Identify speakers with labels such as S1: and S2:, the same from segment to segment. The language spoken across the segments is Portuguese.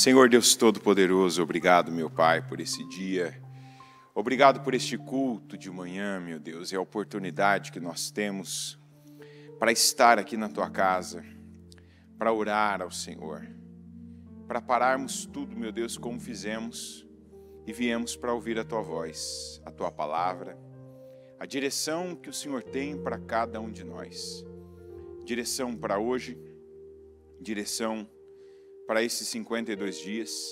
S1: Senhor Deus Todo-Poderoso, obrigado, meu Pai, por esse dia. Obrigado por este culto de manhã, meu Deus, e a oportunidade que nós temos para estar aqui na tua casa, para orar ao Senhor, para pararmos tudo, meu Deus, como fizemos e viemos para ouvir a tua voz, a tua palavra, a direção que o Senhor tem para cada um de nós. Direção para hoje, direção para para esses 52 dias,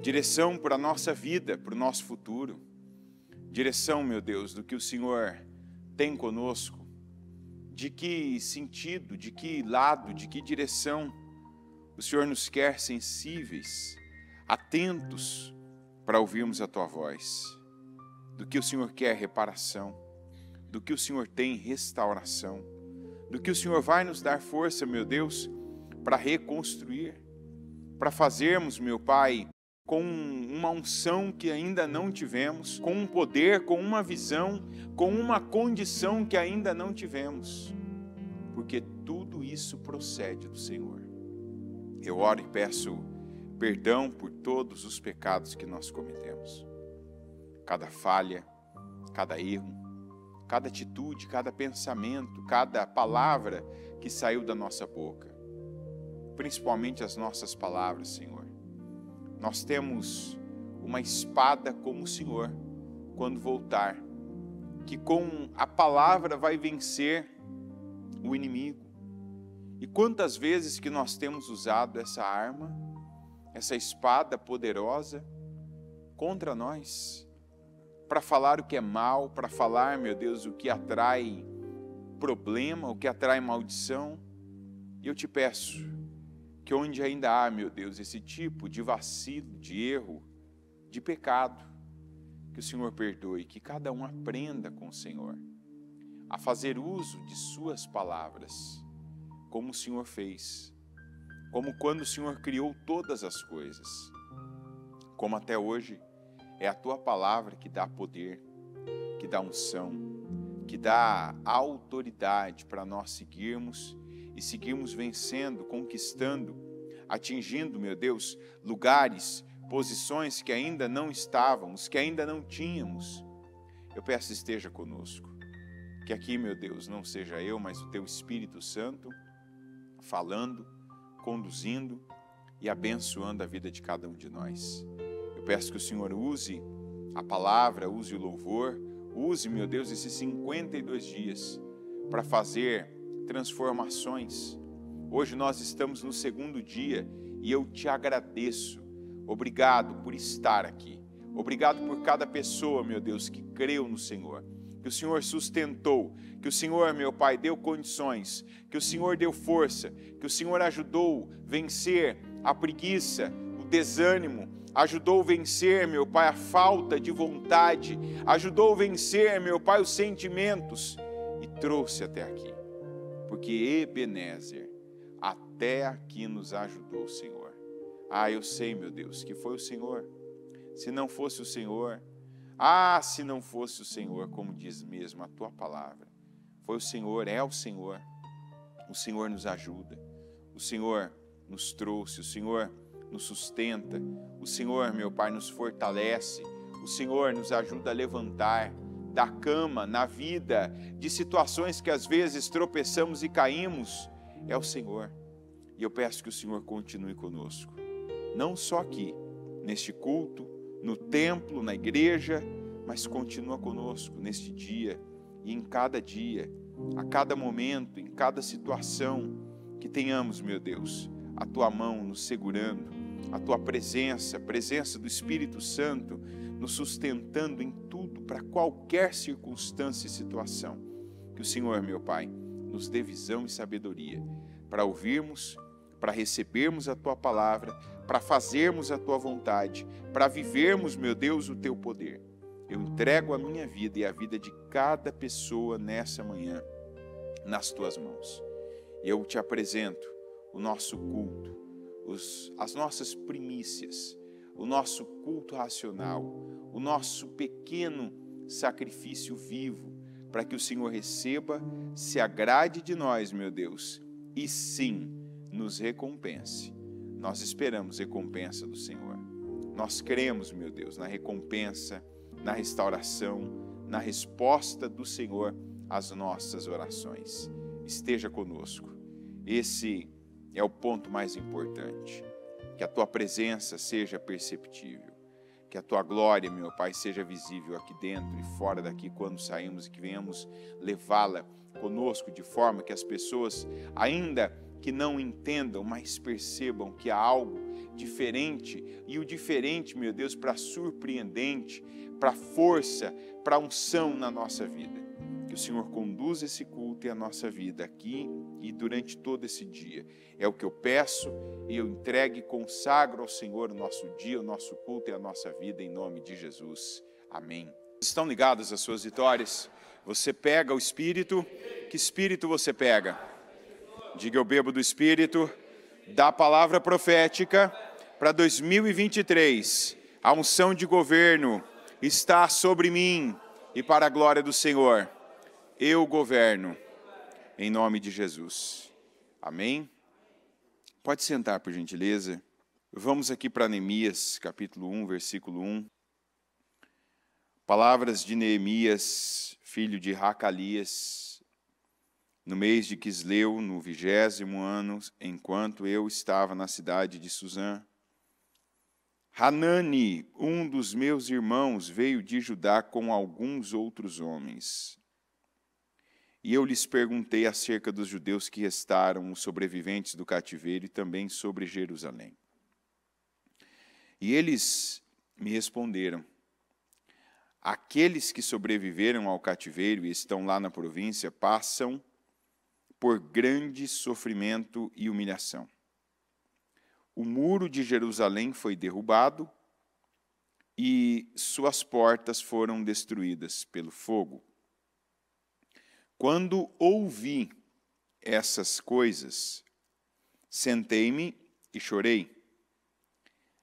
S1: direção para a nossa vida, para o nosso futuro, direção, meu Deus, do que o Senhor tem conosco, de que sentido, de que lado, de que direção o Senhor nos quer sensíveis, atentos para ouvirmos a Tua voz, do que o Senhor quer reparação, do que o Senhor tem restauração, do que o Senhor vai nos dar força, meu Deus, para reconstruir para fazermos, meu Pai, com uma unção que ainda não tivemos, com um poder, com uma visão, com uma condição que ainda não tivemos, porque tudo isso procede do Senhor. Eu oro e peço perdão por todos os pecados que nós cometemos, cada falha, cada erro, cada atitude, cada pensamento, cada palavra que saiu da nossa boca principalmente as nossas palavras, Senhor. Nós temos uma espada como o Senhor quando voltar, que com a palavra vai vencer o inimigo. E quantas vezes que nós temos usado essa arma, essa espada poderosa contra nós, para falar o que é mal, para falar, meu Deus, o que atrai problema, o que atrai maldição. E eu te peço, que onde ainda há, meu Deus, esse tipo de vacilo, de erro, de pecado, que o Senhor perdoe, que cada um aprenda com o Senhor a fazer uso de Suas palavras, como o Senhor fez, como quando o Senhor criou todas as coisas, como até hoje é a Tua palavra que dá poder, que dá unção, que dá autoridade para nós seguirmos e seguirmos vencendo, conquistando, atingindo, meu Deus, lugares, posições que ainda não estávamos, que ainda não tínhamos. Eu peço esteja conosco. Que aqui, meu Deus, não seja eu, mas o teu Espírito Santo falando, conduzindo e abençoando a vida de cada um de nós. Eu peço que o Senhor use a palavra, use o louvor, use, meu Deus, esses 52 dias para fazer transformações. Hoje nós estamos no segundo dia e eu te agradeço. Obrigado por estar aqui. Obrigado por cada pessoa, meu Deus, que creu no Senhor que o Senhor sustentou, que o Senhor, meu Pai, deu condições, que o Senhor deu força, que o Senhor ajudou vencer a preguiça, o desânimo, ajudou vencer, meu Pai, a falta de vontade, ajudou vencer, meu Pai, os sentimentos e trouxe até aqui porque Ebenezer até aqui nos ajudou o Senhor. Ah, eu sei, meu Deus, que foi o Senhor. Se não fosse o Senhor, ah, se não fosse o Senhor, como diz mesmo a tua palavra, foi o Senhor, é o Senhor. O Senhor nos ajuda, o Senhor nos trouxe, o Senhor nos sustenta, o Senhor, meu Pai, nos fortalece, o Senhor nos ajuda a levantar, da cama, na vida, de situações que às vezes tropeçamos e caímos, é o Senhor. E eu peço que o Senhor continue conosco, não só aqui, neste culto, no templo, na igreja, mas continua conosco neste dia e em cada dia, a cada momento, em cada situação, que tenhamos, meu Deus, a tua mão nos segurando, a tua presença, a presença do Espírito Santo nos sustentando em tudo, para qualquer circunstância e situação. Que o Senhor, meu Pai, nos dê visão e sabedoria para ouvirmos, para recebermos a tua palavra, para fazermos a tua vontade, para vivermos, meu Deus, o teu poder. Eu entrego a minha vida e a vida de cada pessoa nessa manhã nas tuas mãos. Eu te apresento o nosso culto, os, as nossas primícias o nosso culto racional, o nosso pequeno sacrifício vivo, para que o Senhor receba, se agrade de nós, meu Deus, e sim nos recompense. Nós esperamos recompensa do Senhor. Nós cremos, meu Deus, na recompensa, na restauração, na resposta do Senhor às nossas orações. Esteja conosco. Esse é o ponto mais importante que a tua presença seja perceptível, que a tua glória, meu Pai, seja visível aqui dentro e fora daqui quando saímos e que venhamos levá-la conosco de forma que as pessoas, ainda que não entendam, mas percebam que há algo diferente e o diferente, meu Deus, para surpreendente, para força, para unção na nossa vida. Que o Senhor conduza esse culto e a nossa vida aqui e durante todo esse dia. É o que eu peço e eu entrego e consagro ao Senhor o nosso dia, o nosso culto e a nossa vida, em nome de Jesus. Amém. Estão ligadas as suas vitórias? Você pega o Espírito? Que Espírito você pega? Diga eu bebo do Espírito, da palavra profética para 2023. A unção de governo está sobre mim e para a glória do Senhor. Eu governo. Em nome de Jesus. Amém? Pode sentar, por gentileza. Vamos aqui para Neemias, capítulo 1, versículo 1. Palavras de Neemias, filho de Racalias, no mês de Quisleu, no vigésimo ano, enquanto eu estava na cidade de Suzã. Hanani, um dos meus irmãos, veio de Judá com alguns outros homens. E eu lhes perguntei acerca dos judeus que restaram, os sobreviventes do cativeiro, e também sobre Jerusalém. E eles me responderam: Aqueles que sobreviveram ao cativeiro e estão lá na província passam por grande sofrimento e humilhação. O muro de Jerusalém foi derrubado e suas portas foram destruídas pelo fogo. Quando ouvi essas coisas, sentei-me e chorei.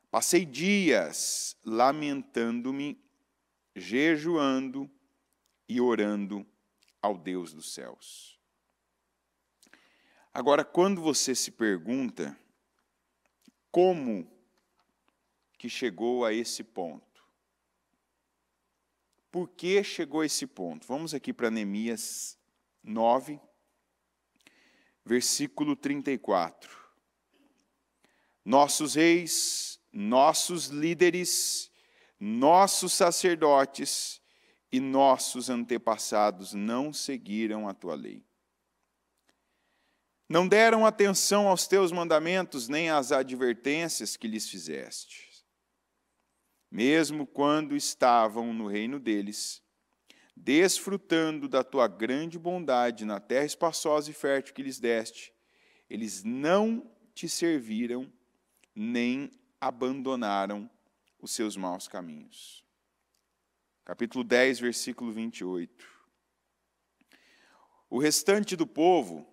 S1: Passei dias lamentando-me, jejuando e orando ao Deus dos céus. Agora, quando você se pergunta como que chegou a esse ponto, por que chegou a esse ponto? Vamos aqui para Neemias 9, versículo 34. Nossos reis, nossos líderes, nossos sacerdotes e nossos antepassados não seguiram a tua lei. Não deram atenção aos teus mandamentos nem às advertências que lhes fizeste. Mesmo quando estavam no reino deles, desfrutando da tua grande bondade na terra espaçosa e fértil que lhes deste, eles não te serviram nem abandonaram os seus maus caminhos. Capítulo 10, versículo 28. O restante do povo,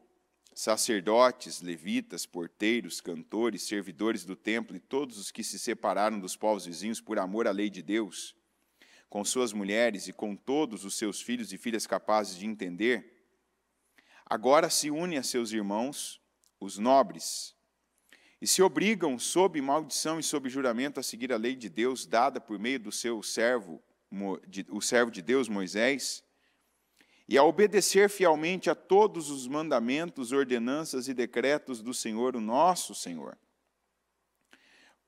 S1: sacerdotes, levitas, porteiros, cantores, servidores do templo e todos os que se separaram dos povos vizinhos por amor à lei de Deus, com suas mulheres e com todos os seus filhos e filhas capazes de entender, agora se une a seus irmãos, os nobres, e se obrigam, sob maldição e sob juramento, a seguir a lei de Deus dada por meio do seu servo, o servo de Deus, Moisés, e a obedecer fielmente a todos os mandamentos, ordenanças e decretos do Senhor, o nosso Senhor.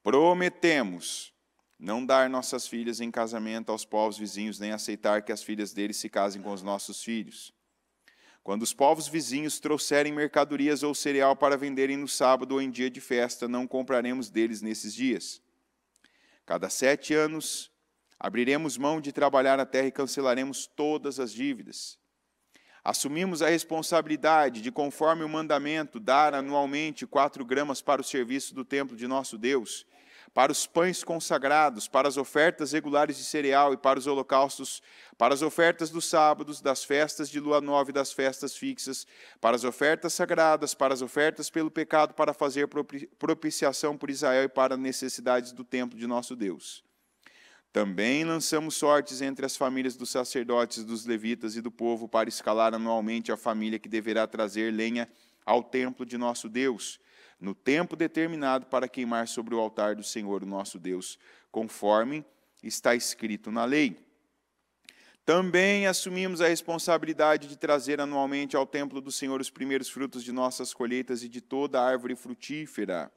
S1: Prometemos não dar nossas filhas em casamento aos povos vizinhos, nem aceitar que as filhas deles se casem com os nossos filhos. Quando os povos vizinhos trouxerem mercadorias ou cereal para venderem no sábado ou em dia de festa, não compraremos deles nesses dias. Cada sete anos, abriremos mão de trabalhar a terra e cancelaremos todas as dívidas. Assumimos a responsabilidade de, conforme o mandamento, dar anualmente quatro gramas para o serviço do templo de nosso Deus para os pães consagrados, para as ofertas regulares de cereal e para os holocaustos, para as ofertas dos sábados, das festas de lua nova e das festas fixas, para as ofertas sagradas, para as ofertas pelo pecado, para fazer propiciação por Israel e para necessidades do templo de nosso Deus. Também lançamos sortes entre as famílias dos sacerdotes, dos levitas e do povo para escalar anualmente a família que deverá trazer lenha ao templo de nosso Deus no tempo determinado para queimar sobre o altar do Senhor, o nosso Deus, conforme está escrito na lei. Também assumimos a responsabilidade de trazer anualmente ao templo do Senhor os primeiros frutos de nossas colheitas e de toda árvore frutífera,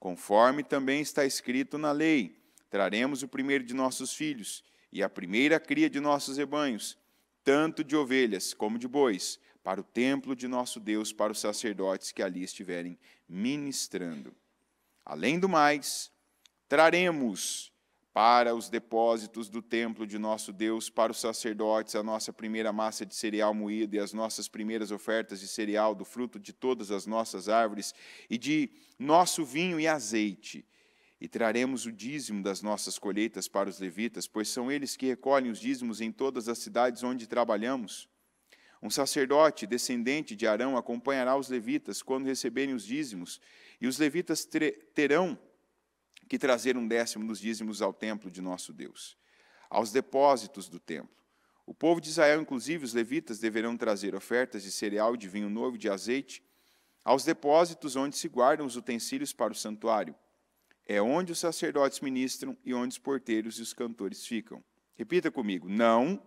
S1: conforme também está escrito na lei. Traremos o primeiro de nossos filhos e a primeira cria de nossos rebanhos, tanto de ovelhas como de bois para o templo de nosso Deus, para os sacerdotes que ali estiverem ministrando. Além do mais, traremos para os depósitos do templo de nosso Deus, para os sacerdotes, a nossa primeira massa de cereal moído e as nossas primeiras ofertas de cereal, do fruto de todas as nossas árvores, e de nosso vinho e azeite. E traremos o dízimo das nossas colheitas para os levitas, pois são eles que recolhem os dízimos em todas as cidades onde trabalhamos. Um sacerdote descendente de Arão acompanhará os levitas quando receberem os dízimos, e os levitas terão que trazer um décimo dos dízimos ao templo de nosso Deus, aos depósitos do templo. O povo de Israel, inclusive os levitas, deverão trazer ofertas de cereal, de vinho novo, de azeite, aos depósitos onde se guardam os utensílios para o santuário. É onde os sacerdotes ministram e onde os porteiros e os cantores ficam. Repita comigo: não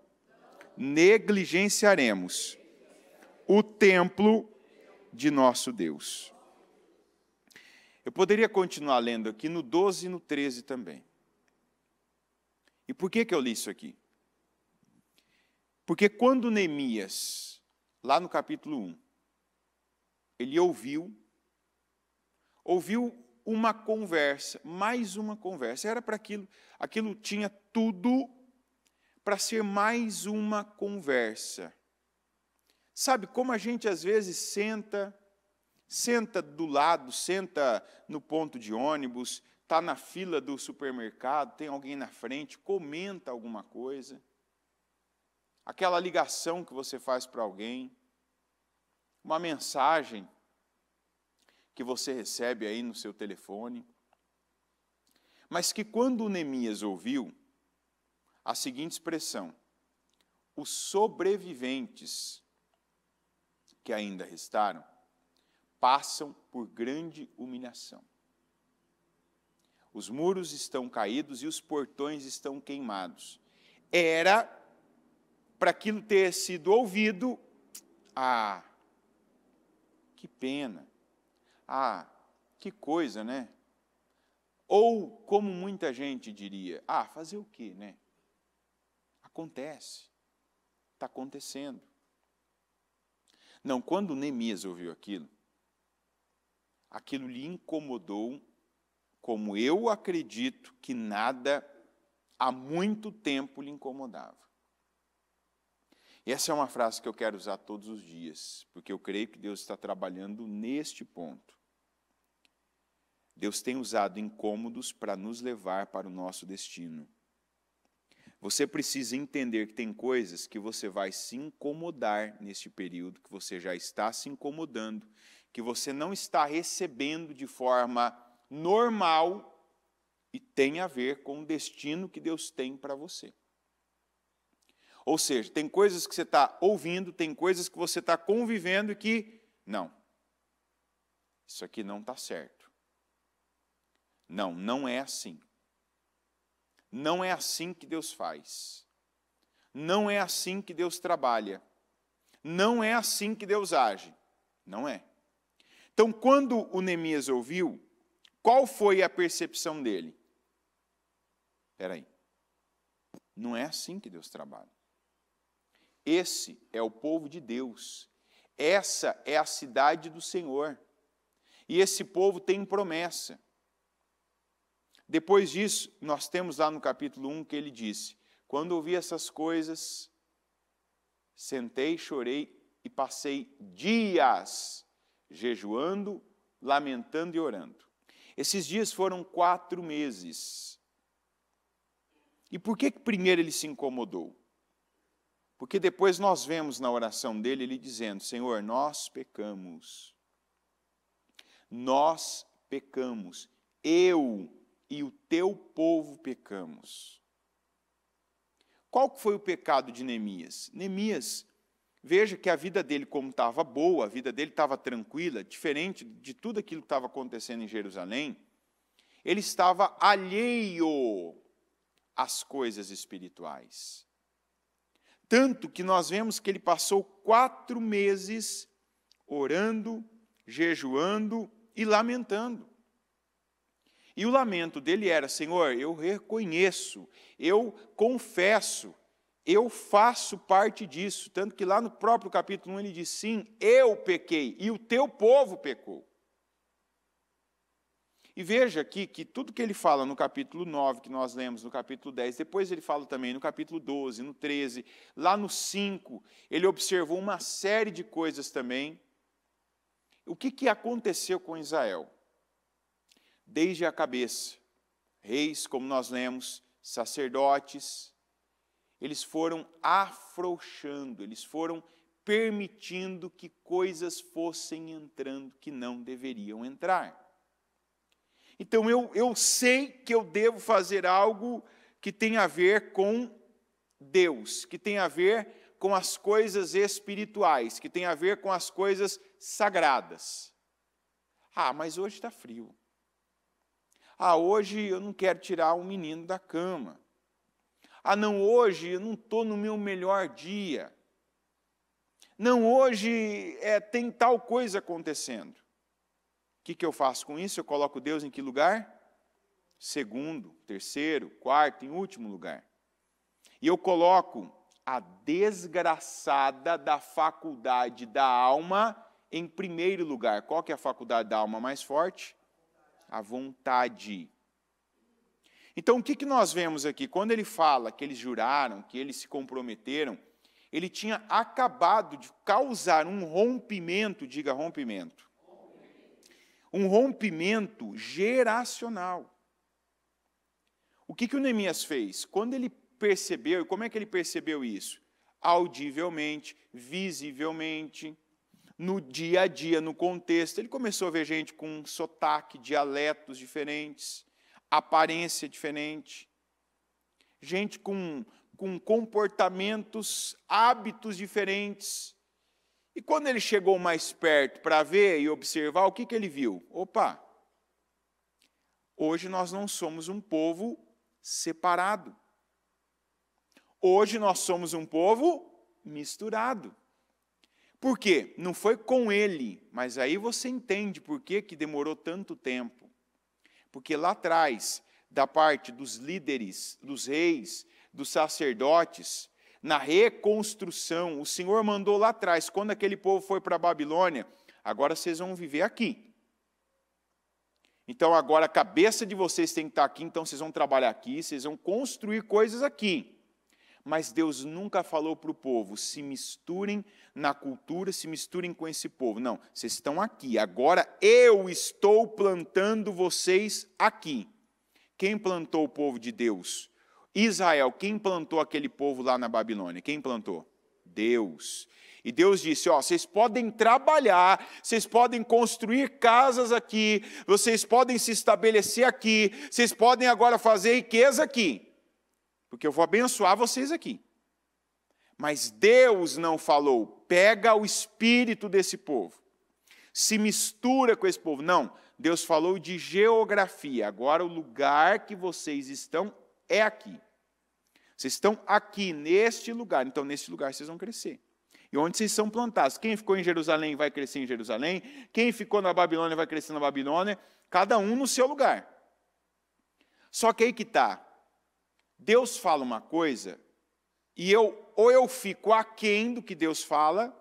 S1: negligenciaremos o templo de nosso Deus. Eu poderia continuar lendo aqui no 12 e no 13 também. E por que, que eu li isso aqui? Porque quando Neemias, lá no capítulo 1, ele ouviu, ouviu uma conversa, mais uma conversa, era para aquilo, aquilo tinha tudo para ser mais uma conversa. Sabe como a gente às vezes senta, senta do lado, senta no ponto de ônibus, está na fila do supermercado, tem alguém na frente, comenta alguma coisa. Aquela ligação que você faz para alguém, uma mensagem que você recebe aí no seu telefone. Mas que quando Neemias ouviu, a seguinte expressão: os sobreviventes que ainda restaram passam por grande humilhação. Os muros estão caídos e os portões estão queimados. Era para aquilo ter sido ouvido. Ah, que pena. Ah, que coisa, né? Ou, como muita gente diria, ah, fazer o quê, né? Acontece. Está acontecendo. Não, quando Neemias ouviu aquilo, aquilo lhe incomodou, como eu acredito que nada há muito tempo lhe incomodava. E essa é uma frase que eu quero usar todos os dias, porque eu creio que Deus está trabalhando neste ponto. Deus tem usado incômodos para nos levar para o nosso destino. Você precisa entender que tem coisas que você vai se incomodar neste período, que você já está se incomodando, que você não está recebendo de forma normal e tem a ver com o destino que Deus tem para você. Ou seja, tem coisas que você está ouvindo, tem coisas que você está convivendo e que, não, isso aqui não está certo. Não, não é assim. Não é assim que Deus faz. Não é assim que Deus trabalha. Não é assim que Deus age. Não é. Então, quando o Neemias ouviu, qual foi a percepção dele? Espera aí. Não é assim que Deus trabalha. Esse é o povo de Deus. Essa é a cidade do Senhor. E esse povo tem promessa. Depois disso, nós temos lá no capítulo 1 que ele disse: Quando ouvi essas coisas, sentei, chorei e passei dias jejuando, lamentando e orando. Esses dias foram quatro meses. E por que, que primeiro ele se incomodou? Porque depois nós vemos na oração dele ele dizendo: Senhor, nós pecamos. Nós pecamos. Eu e o teu povo pecamos. Qual foi o pecado de Neemias? Neemias, veja que a vida dele, como estava boa, a vida dele estava tranquila, diferente de tudo aquilo que estava acontecendo em Jerusalém, ele estava alheio às coisas espirituais. Tanto que nós vemos que ele passou quatro meses orando, jejuando e lamentando. E o lamento dele era: Senhor, eu reconheço, eu confesso, eu faço parte disso. Tanto que lá no próprio capítulo 1 ele diz: Sim, eu pequei e o teu povo pecou. E veja aqui que tudo que ele fala no capítulo 9, que nós lemos no capítulo 10, depois ele fala também no capítulo 12, no 13, lá no 5, ele observou uma série de coisas também. O que, que aconteceu com Israel? desde a cabeça. Reis, como nós lemos, sacerdotes, eles foram afrouxando, eles foram permitindo que coisas fossem entrando que não deveriam entrar. Então eu, eu sei que eu devo fazer algo que tem a ver com Deus, que tem a ver com as coisas espirituais, que tem a ver com as coisas sagradas. Ah, mas hoje está frio. Ah, hoje eu não quero tirar o menino da cama. Ah, não, hoje eu não estou no meu melhor dia. Não, hoje é, tem tal coisa acontecendo. O que, que eu faço com isso? Eu coloco Deus em que lugar? Segundo, terceiro, quarto, em último lugar. E eu coloco a desgraçada da faculdade da alma em primeiro lugar. Qual que é a faculdade da alma mais forte? a vontade. Então, o que, que nós vemos aqui? Quando ele fala que eles juraram, que eles se comprometeram, ele tinha acabado de causar um rompimento, diga rompimento, um rompimento geracional. O que, que o Neemias fez? Quando ele percebeu, e como é que ele percebeu isso? Audivelmente, visivelmente, no dia a dia, no contexto. Ele começou a ver gente com sotaque, dialetos diferentes, aparência diferente, gente com, com comportamentos, hábitos diferentes. E quando ele chegou mais perto para ver e observar, o que, que ele viu? Opa! Hoje nós não somos um povo separado. Hoje nós somos um povo misturado. Por quê? Não foi com ele, mas aí você entende por que, que demorou tanto tempo. Porque lá atrás, da parte dos líderes, dos reis, dos sacerdotes, na reconstrução, o Senhor mandou lá atrás, quando aquele povo foi para a Babilônia, agora vocês vão viver aqui. Então agora a cabeça de vocês tem que estar aqui, então vocês vão trabalhar aqui, vocês vão construir coisas aqui. Mas Deus nunca falou para o povo: se misturem na cultura, se misturem com esse povo. Não, vocês estão aqui. Agora eu estou plantando vocês aqui. Quem plantou o povo de Deus? Israel. Quem plantou aquele povo lá na Babilônia? Quem plantou? Deus. E Deus disse: Ó, vocês podem trabalhar, vocês podem construir casas aqui, vocês podem se estabelecer aqui, vocês podem agora fazer riqueza aqui porque eu vou abençoar vocês aqui. Mas Deus não falou, pega o espírito desse povo, se mistura com esse povo. Não, Deus falou de geografia. Agora o lugar que vocês estão é aqui. Vocês estão aqui, neste lugar. Então, neste lugar vocês vão crescer. E onde vocês são plantados? Quem ficou em Jerusalém vai crescer em Jerusalém. Quem ficou na Babilônia vai crescer na Babilônia. Cada um no seu lugar. Só que aí que está. Deus fala uma coisa e eu ou eu fico aquém do que Deus fala,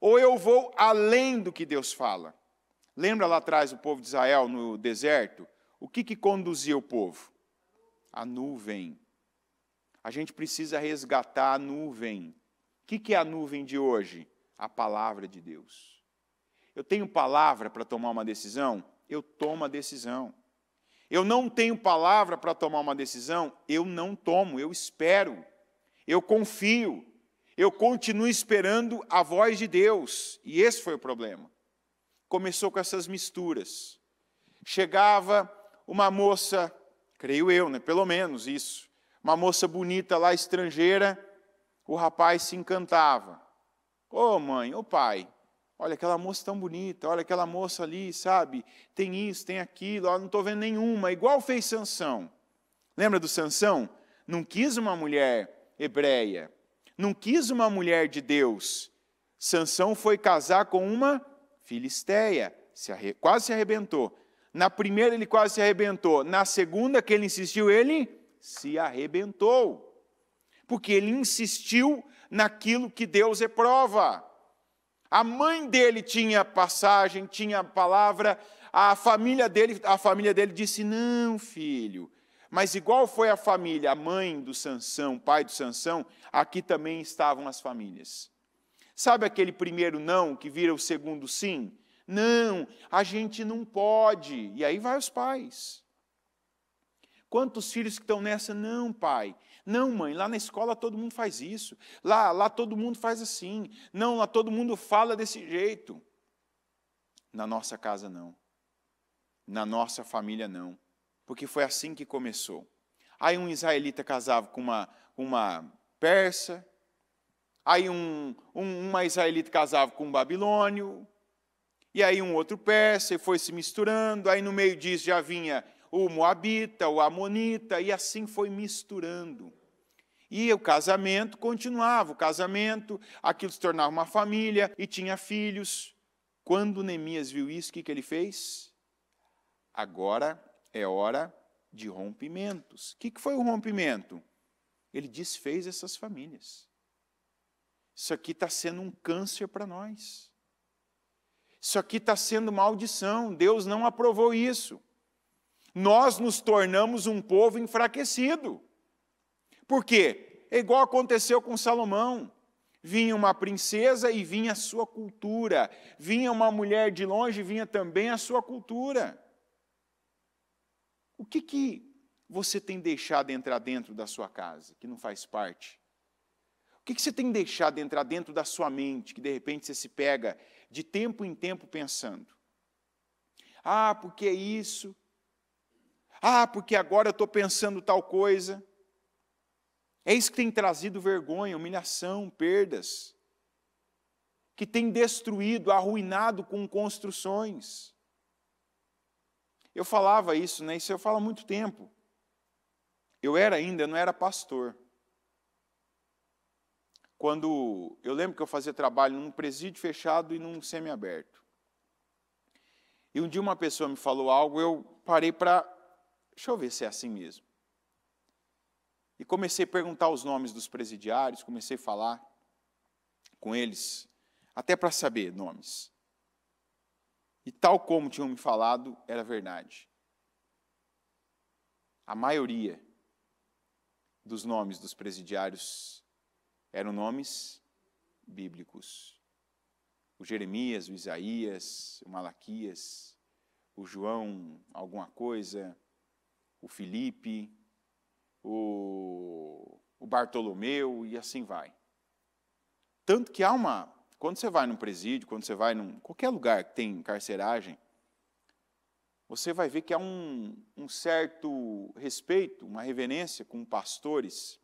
S1: ou eu vou além do que Deus fala. Lembra lá atrás o povo de Israel no deserto? O que, que conduzia o povo? A nuvem. A gente precisa resgatar a nuvem. O que, que é a nuvem de hoje? A palavra de Deus. Eu tenho palavra para tomar uma decisão? Eu tomo a decisão eu não tenho palavra para tomar uma decisão, eu não tomo, eu espero, eu confio, eu continuo esperando a voz de Deus. E esse foi o problema. Começou com essas misturas. Chegava uma moça, creio eu, né, pelo menos isso, uma moça bonita lá estrangeira, o rapaz se encantava. Ô oh, mãe, ô oh, pai, Olha aquela moça tão bonita, olha aquela moça ali, sabe? Tem isso, tem aquilo, olha, não estou vendo nenhuma. Igual fez Sansão. Lembra do Sansão? Não quis uma mulher hebreia, não quis uma mulher de Deus. Sansão foi casar com uma filisteia, se arre... quase se arrebentou. Na primeira ele quase se arrebentou, na segunda que ele insistiu, ele se arrebentou. Porque ele insistiu naquilo que Deus reprova. É a mãe dele tinha passagem, tinha palavra. A família dele, a família dele disse: "Não, filho, mas igual foi a família, a mãe do Sansão, pai do Sansão, aqui também estavam as famílias. Sabe aquele primeiro não que vira o segundo sim? Não, a gente não pode. E aí vai os pais. Quantos filhos que estão nessa? Não, pai, não, mãe, lá na escola todo mundo faz isso. Lá, lá todo mundo faz assim. Não, lá todo mundo fala desse jeito. Na nossa casa não. Na nossa família não. Porque foi assim que começou. Aí um israelita casava com uma, uma persa. Aí um, um, uma israelita casava com um babilônio. E aí um outro persa e foi se misturando. Aí no meio disso já vinha o Moabita, o Amonita, e assim foi misturando. E o casamento continuava, o casamento, aquilo se tornava uma família e tinha filhos. Quando Neemias viu isso, o que, que ele fez? Agora é hora de rompimentos. O que, que foi o rompimento? Ele desfez essas famílias. Isso aqui está sendo um câncer para nós. Isso aqui está sendo maldição. Deus não aprovou isso nós nos tornamos um povo enfraquecido. Por quê? É igual aconteceu com Salomão. Vinha uma princesa e vinha a sua cultura. Vinha uma mulher de longe e vinha também a sua cultura. O que, que você tem deixado entrar dentro da sua casa, que não faz parte? O que, que você tem deixado entrar dentro da sua mente, que de repente você se pega de tempo em tempo pensando? Ah, porque é isso, ah, porque agora eu estou pensando tal coisa. É isso que tem trazido vergonha, humilhação, perdas, que tem destruído, arruinado com construções. Eu falava isso, né? Isso eu falo há muito tempo. Eu era ainda, não era pastor. Quando eu lembro que eu fazia trabalho num presídio fechado e num semiaberto. E um dia uma pessoa me falou algo, eu parei para Deixa eu ver se é assim mesmo. E comecei a perguntar os nomes dos presidiários, comecei a falar com eles, até para saber nomes. E tal como tinham me falado, era verdade. A maioria dos nomes dos presidiários eram nomes bíblicos. O Jeremias, o Isaías, o Malaquias, o João, alguma coisa, o Felipe, o, o Bartolomeu e assim vai. Tanto que há uma. Quando você vai num presídio, quando você vai em qualquer lugar que tem carceragem, você vai ver que há um, um certo respeito, uma reverência com pastores.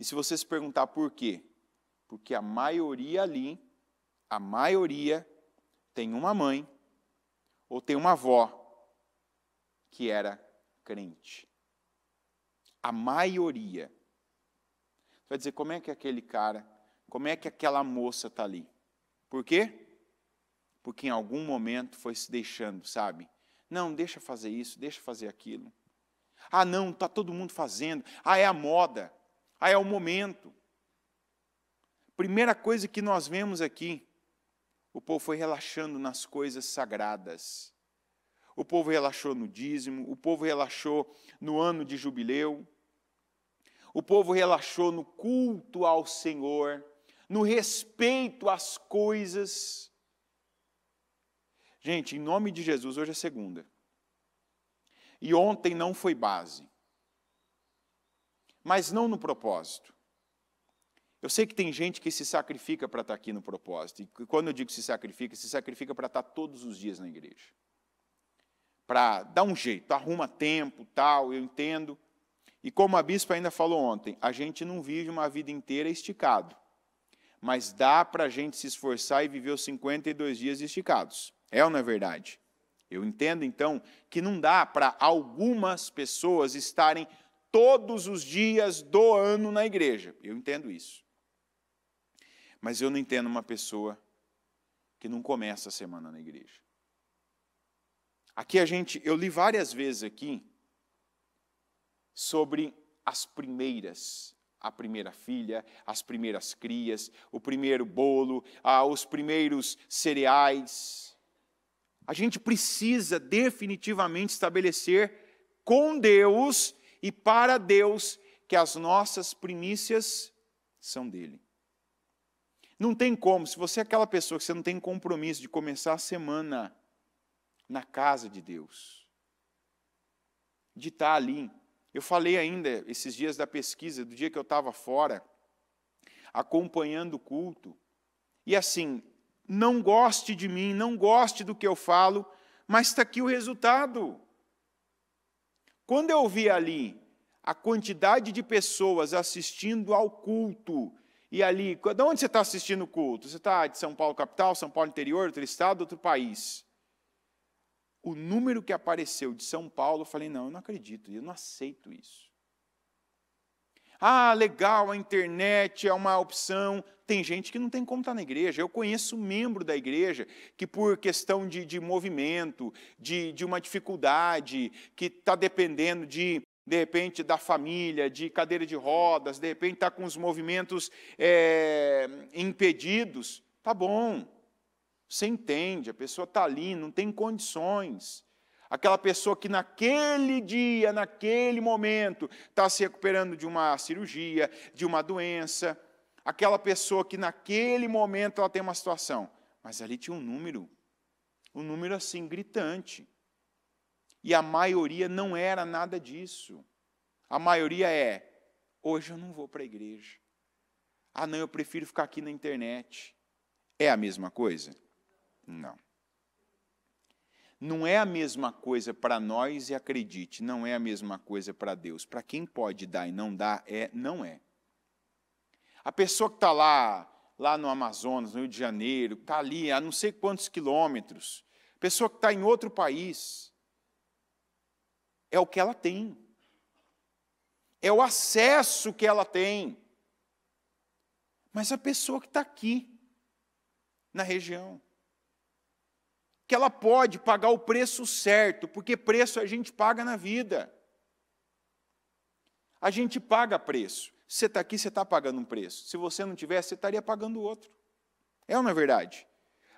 S1: E se você se perguntar por quê? Porque a maioria ali, a maioria, tem uma mãe ou tem uma avó que era crente. A maioria. Você vai dizer, como é que aquele cara, como é que aquela moça está ali? Por quê? Porque em algum momento foi se deixando, sabe? Não, deixa fazer isso, deixa fazer aquilo. Ah, não, está todo mundo fazendo. Ah, é a moda. Ah, é o momento. Primeira coisa que nós vemos aqui, o povo foi relaxando nas coisas sagradas o povo relaxou no dízimo, o povo relaxou no ano de jubileu, o povo relaxou no culto ao Senhor, no respeito às coisas. Gente, em nome de Jesus, hoje é segunda. E ontem não foi base. Mas não no propósito. Eu sei que tem gente que se sacrifica para estar tá aqui no propósito. E quando eu digo se sacrifica, se sacrifica para estar tá todos os dias na igreja para dar um jeito, arruma tempo, tal, eu entendo. E como a bispa ainda falou ontem, a gente não vive uma vida inteira esticado, mas dá para a gente se esforçar e viver os 52 dias esticados. É ou não é verdade? Eu entendo então que não dá para algumas pessoas estarem todos os dias do ano na igreja. Eu entendo isso. Mas eu não entendo uma pessoa que não começa a semana na igreja. Aqui a gente, eu li várias vezes aqui sobre as primeiras, a primeira filha, as primeiras crias, o primeiro bolo, ah, os primeiros cereais. A gente precisa definitivamente estabelecer com Deus e para Deus que as nossas primícias são dele. Não tem como, se você é aquela pessoa que você não tem compromisso de começar a semana na casa de Deus, de estar ali. Eu falei ainda esses dias da pesquisa, do dia que eu estava fora, acompanhando o culto, e assim, não goste de mim, não goste do que eu falo, mas está aqui o resultado. Quando eu vi ali a quantidade de pessoas assistindo ao culto, e ali, de onde você está assistindo o culto? Você está de São Paulo capital, São Paulo interior, outro estado, outro país o número que apareceu de São Paulo, eu falei: não, eu não acredito, eu não aceito isso. Ah, legal, a internet é uma opção. Tem gente que não tem como estar na igreja. Eu conheço um membro da igreja que, por questão de, de movimento, de, de uma dificuldade, que está dependendo de, de repente, da família, de cadeira de rodas, de repente está com os movimentos é, impedidos. Tá bom, você entende, a pessoa está ali, não tem condições. Aquela pessoa que naquele dia, naquele momento, está se recuperando de uma cirurgia, de uma doença. Aquela pessoa que naquele momento ela tem uma situação. Mas ali tinha um número, um número assim, gritante. E a maioria não era nada disso. A maioria é: hoje eu não vou para a igreja. Ah, não, eu prefiro ficar aqui na internet. É a mesma coisa? Não. Não é a mesma coisa para nós, e acredite, não é a mesma coisa para Deus. Para quem pode dar e não dá, é, não é. A pessoa que está lá, lá no Amazonas, no Rio de Janeiro, está ali a não sei quantos quilômetros, pessoa que está em outro país, é o que ela tem, é o acesso que ela tem. Mas a pessoa que está aqui, na região, que ela pode pagar o preço certo, porque preço a gente paga na vida. A gente paga preço. Você está aqui, você está pagando um preço. Se você não tivesse, você estaria pagando outro. É ou não é verdade?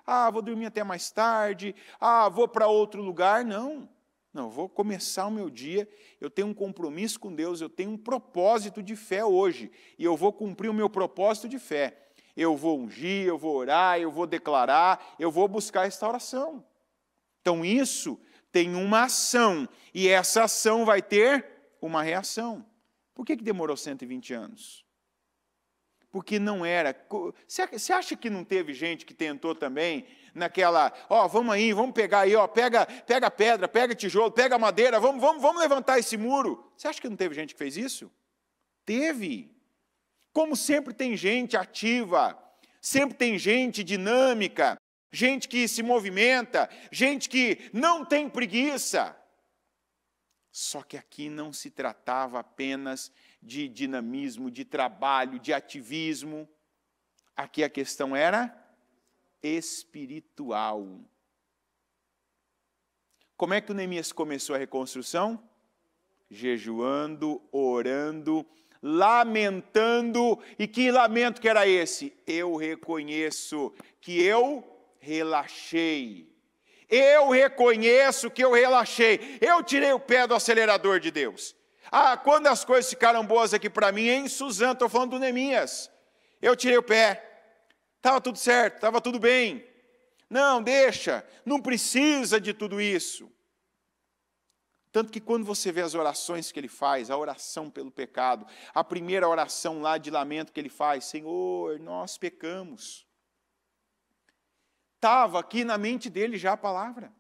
S1: Ah, vou dormir até mais tarde. Ah, vou para outro lugar. Não. Não, vou começar o meu dia. Eu tenho um compromisso com Deus, eu tenho um propósito de fé hoje. E eu vou cumprir o meu propósito de fé eu vou ungir, eu vou orar, eu vou declarar, eu vou buscar restauração. Então isso tem uma ação e essa ação vai ter uma reação. Por que, que demorou 120 anos? Porque não era. Você acha que não teve gente que tentou também naquela, ó, oh, vamos aí, vamos pegar aí, ó, pega, pega pedra, pega tijolo, pega madeira, vamos, vamos, vamos levantar esse muro. Você acha que não teve gente que fez isso? Teve. Como sempre tem gente ativa, sempre tem gente dinâmica, gente que se movimenta, gente que não tem preguiça. Só que aqui não se tratava apenas de dinamismo, de trabalho, de ativismo. Aqui a questão era espiritual. Como é que o Neemias começou a reconstrução? Jejuando, orando, lamentando. E que lamento que era esse? Eu reconheço que eu relaxei. Eu reconheço que eu relaxei. Eu tirei o pé do acelerador de Deus. Ah, quando as coisas ficaram boas aqui para mim, em Suzano, estou falando do Neemias. Eu tirei o pé. Estava tudo certo, estava tudo bem. Não, deixa, não precisa de tudo isso. Tanto que quando você vê as orações que ele faz, a oração pelo pecado, a primeira oração lá de lamento que ele faz, Senhor, nós pecamos. Estava aqui na mente dele já a palavra.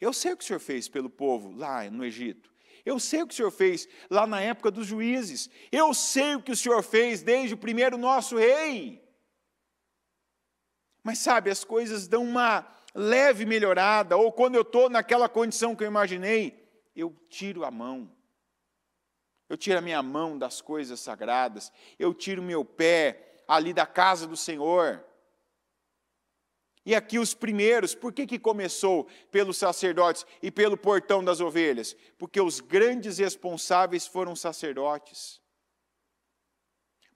S1: Eu sei o que o Senhor fez pelo povo lá no Egito. Eu sei o que o Senhor fez lá na época dos juízes. Eu sei o que o Senhor fez desde o primeiro nosso rei. Mas sabe, as coisas dão uma leve melhorada, ou quando eu estou naquela condição que eu imaginei, eu tiro a mão. Eu tiro a minha mão das coisas sagradas, eu tiro meu pé ali da casa do Senhor. E aqui os primeiros, por que, que começou pelos sacerdotes e pelo portão das ovelhas? Porque os grandes responsáveis foram sacerdotes.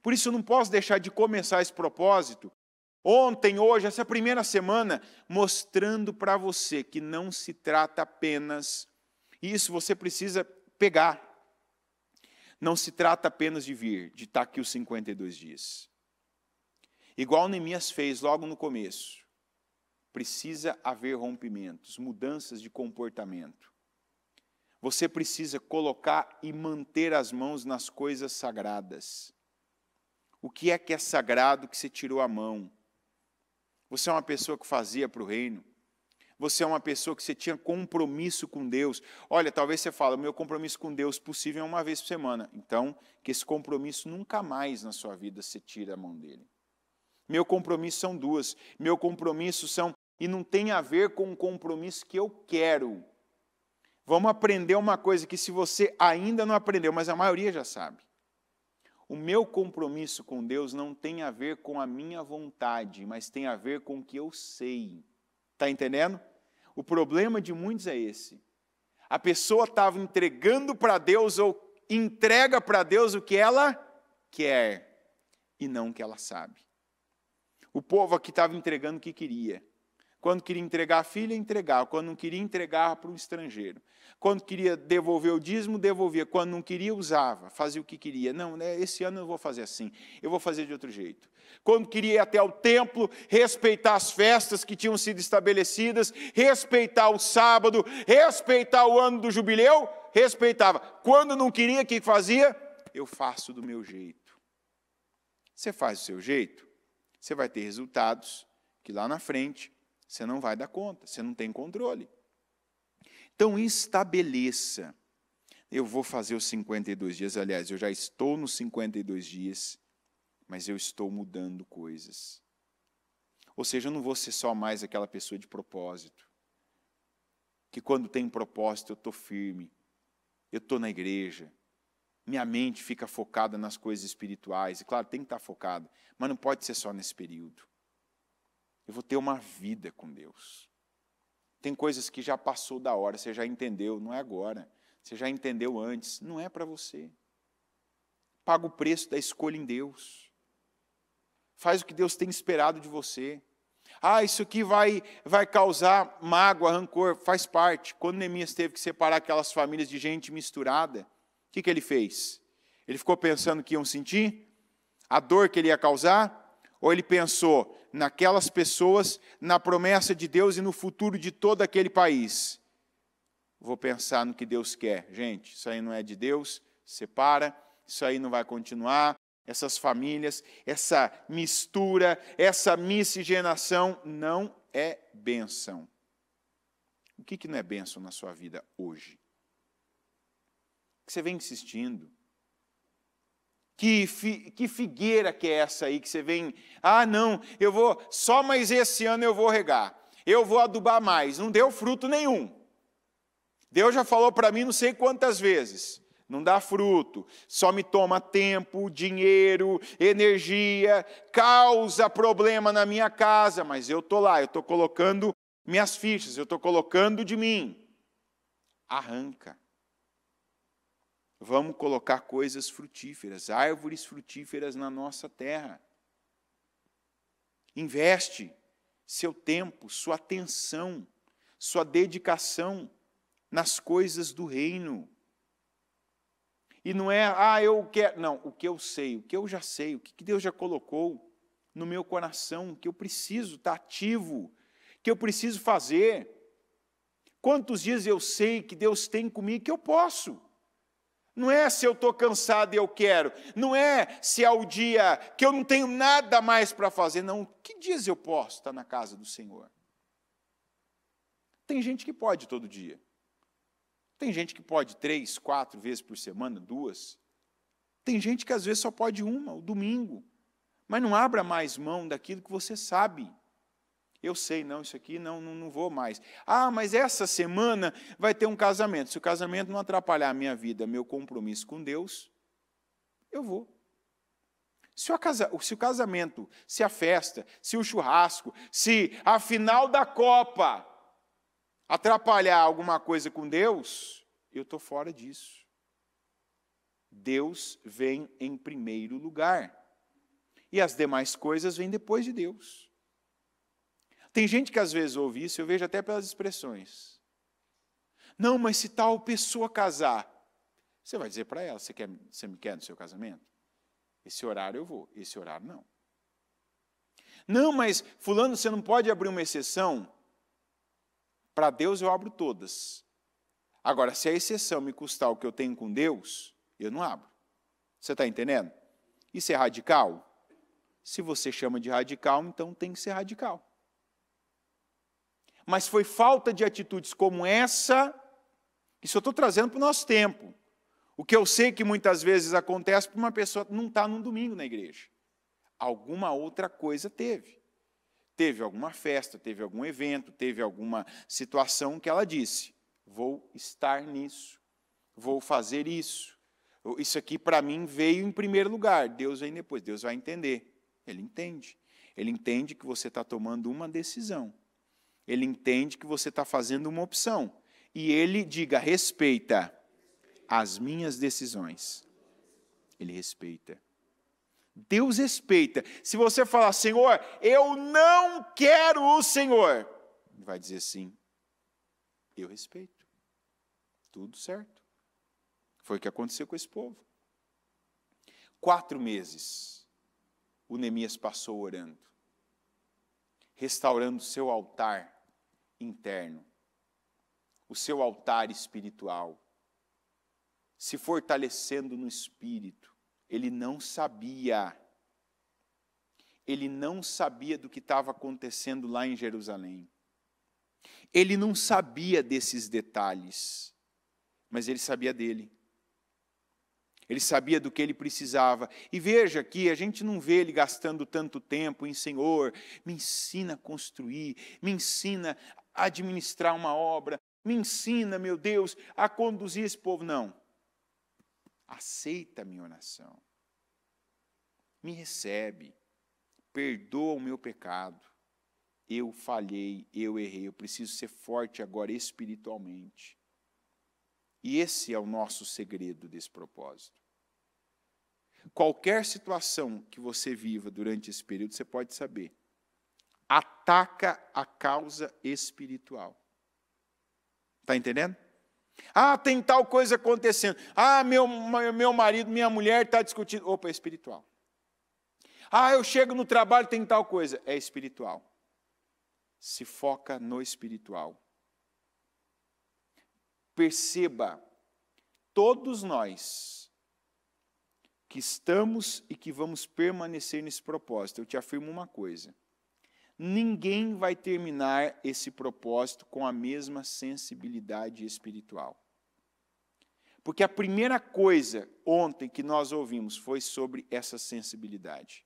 S1: Por isso, eu não posso deixar de começar esse propósito ontem, hoje, essa primeira semana, mostrando para você que não se trata apenas, isso você precisa pegar, não se trata apenas de vir, de estar tá aqui os 52 dias. Igual Neemias fez logo no começo, precisa haver rompimentos, mudanças de comportamento. Você precisa colocar e manter as mãos nas coisas sagradas. O que é que é sagrado que você tirou a mão? Você é uma pessoa que fazia para o reino. Você é uma pessoa que você tinha compromisso com Deus. Olha, talvez você fale, meu compromisso com Deus possível é uma vez por semana. Então, que esse compromisso nunca mais na sua vida você tira a mão dele. Meu compromisso são duas. Meu compromisso são e não tem a ver com o compromisso que eu quero. Vamos aprender uma coisa que se você ainda não aprendeu, mas a maioria já sabe. O meu compromisso com Deus não tem a ver com a minha vontade, mas tem a ver com o que eu sei. Está entendendo? O problema de muitos é esse. A pessoa estava entregando para Deus ou entrega para Deus o que ela quer e não o que ela sabe. O povo aqui estava entregando o que queria. Quando queria entregar a filha, entregava. Quando não queria, entregava para um estrangeiro. Quando queria devolver o dízimo, devolvia. Quando não queria, usava. Fazia o que queria. Não, né, esse ano eu não vou fazer assim. Eu vou fazer de outro jeito. Quando queria ir até o templo, respeitar as festas que tinham sido estabelecidas, respeitar o sábado, respeitar o ano do jubileu, respeitava. Quando não queria, o que fazia? Eu faço do meu jeito. Você faz do seu jeito, você vai ter resultados que lá na frente você não vai dar conta, você não tem controle. Então, estabeleça. Eu vou fazer os 52 dias, aliás, eu já estou nos 52 dias, mas eu estou mudando coisas. Ou seja, eu não vou ser só mais aquela pessoa de propósito. Que quando tem propósito eu estou firme, eu estou na igreja, minha mente fica focada nas coisas espirituais. E claro, tem que estar tá focada, mas não pode ser só nesse período. Eu vou ter uma vida com Deus. Tem coisas que já passou da hora, você já entendeu, não é agora. Você já entendeu antes, não é para você. Paga o preço da escolha em Deus. Faz o que Deus tem esperado de você. Ah, isso aqui vai, vai causar mágoa, rancor, faz parte. Quando Neemias teve que separar aquelas famílias de gente misturada, o que, que ele fez? Ele ficou pensando que iam sentir? A dor que ele ia causar? Ou ele pensou naquelas pessoas, na promessa de Deus e no futuro de todo aquele país? Vou pensar no que Deus quer. Gente, isso aí não é de Deus, separa, isso aí não vai continuar. Essas famílias, essa mistura, essa miscigenação não é bênção. O que, que não é bênção na sua vida hoje? Que você vem insistindo, que, fi, que figueira que é essa aí que você vem? Ah, não, eu vou, só mais esse ano eu vou regar, eu vou adubar mais. Não deu fruto nenhum. Deus já falou para mim não sei quantas vezes não dá fruto, só me toma tempo, dinheiro, energia, causa problema na minha casa, mas eu estou lá, eu estou colocando minhas fichas, eu estou colocando de mim. Arranca. Vamos colocar coisas frutíferas, árvores frutíferas na nossa terra. Investe seu tempo, sua atenção, sua dedicação nas coisas do reino. E não é, ah, eu quero. Não, o que eu sei, o que eu já sei, o que Deus já colocou no meu coração, que eu preciso estar tá ativo, que eu preciso fazer. Quantos dias eu sei que Deus tem comigo que eu posso? Não é se eu estou cansado e eu quero. Não é se é o dia que eu não tenho nada mais para fazer. Não. Que dias eu posso estar na casa do Senhor? Tem gente que pode todo dia. Tem gente que pode três, quatro vezes por semana, duas. Tem gente que às vezes só pode uma, o domingo. Mas não abra mais mão daquilo que você sabe eu sei, não, isso aqui não, não, não, vou mais. Ah, mas essa semana vai ter um casamento. Se o casamento não atrapalhar a minha vida, meu compromisso com Deus, eu vou. Se o, se o casamento, se a festa, se o churrasco, se a final da Copa atrapalhar alguma coisa com Deus, eu estou fora disso. Deus vem em primeiro lugar. E as demais coisas vêm depois de Deus. Tem gente que às vezes ouve isso, eu vejo até pelas expressões. Não, mas se tal pessoa casar, você vai dizer para ela: você, quer, você me quer no seu casamento? Esse horário eu vou, esse horário não. Não, mas Fulano, você não pode abrir uma exceção? Para Deus eu abro todas. Agora, se a exceção me custar o que eu tenho com Deus, eu não abro. Você está entendendo? Isso é radical? Se você chama de radical, então tem que ser radical mas foi falta de atitudes como essa, isso eu estou trazendo para o nosso tempo. O que eu sei que muitas vezes acontece para uma pessoa não está num domingo na igreja. Alguma outra coisa teve. Teve alguma festa, teve algum evento, teve alguma situação que ela disse: vou estar nisso, vou fazer isso. Isso aqui para mim veio em primeiro lugar, Deus vem depois, Deus vai entender. Ele entende. Ele entende que você está tomando uma decisão. Ele entende que você está fazendo uma opção. E ele diga: respeita as minhas decisões. Ele respeita. Deus respeita. Se você falar, Senhor, eu não quero o Senhor, ele vai dizer sim. Eu respeito. Tudo certo. Foi o que aconteceu com esse povo. Quatro meses o Neemias passou orando, restaurando seu altar interno, o seu altar espiritual, se fortalecendo no espírito. Ele não sabia, ele não sabia do que estava acontecendo lá em Jerusalém. Ele não sabia desses detalhes, mas ele sabia dele. Ele sabia do que ele precisava. E veja que a gente não vê ele gastando tanto tempo em Senhor, me ensina a construir, me ensina administrar uma obra, me ensina, meu Deus, a conduzir esse povo. Não. Aceita a minha oração. Me recebe. Perdoa o meu pecado. Eu falhei, eu errei, eu preciso ser forte agora espiritualmente. E esse é o nosso segredo desse propósito. Qualquer situação que você viva durante esse período, você pode saber ataca a causa espiritual. Está entendendo? Ah, tem tal coisa acontecendo. Ah, meu, meu marido, minha mulher está discutindo. Opa, é espiritual. Ah, eu chego no trabalho, tem tal coisa. É espiritual. Se foca no espiritual. Perceba, todos nós que estamos e que vamos permanecer nesse propósito, eu te afirmo uma coisa Ninguém vai terminar esse propósito com a mesma sensibilidade espiritual. Porque a primeira coisa ontem que nós ouvimos foi sobre essa sensibilidade.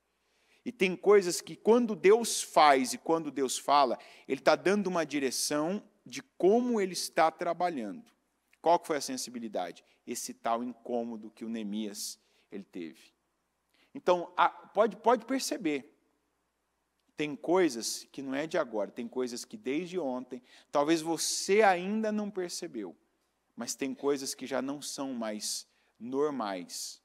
S1: E tem coisas que, quando Deus faz e quando Deus fala, Ele está dando uma direção de como Ele está trabalhando. Qual que foi a sensibilidade? Esse tal incômodo que o Neemias ele teve. Então, a, pode, pode perceber, tem coisas que não é de agora, tem coisas que desde ontem, talvez você ainda não percebeu, mas tem coisas que já não são mais normais,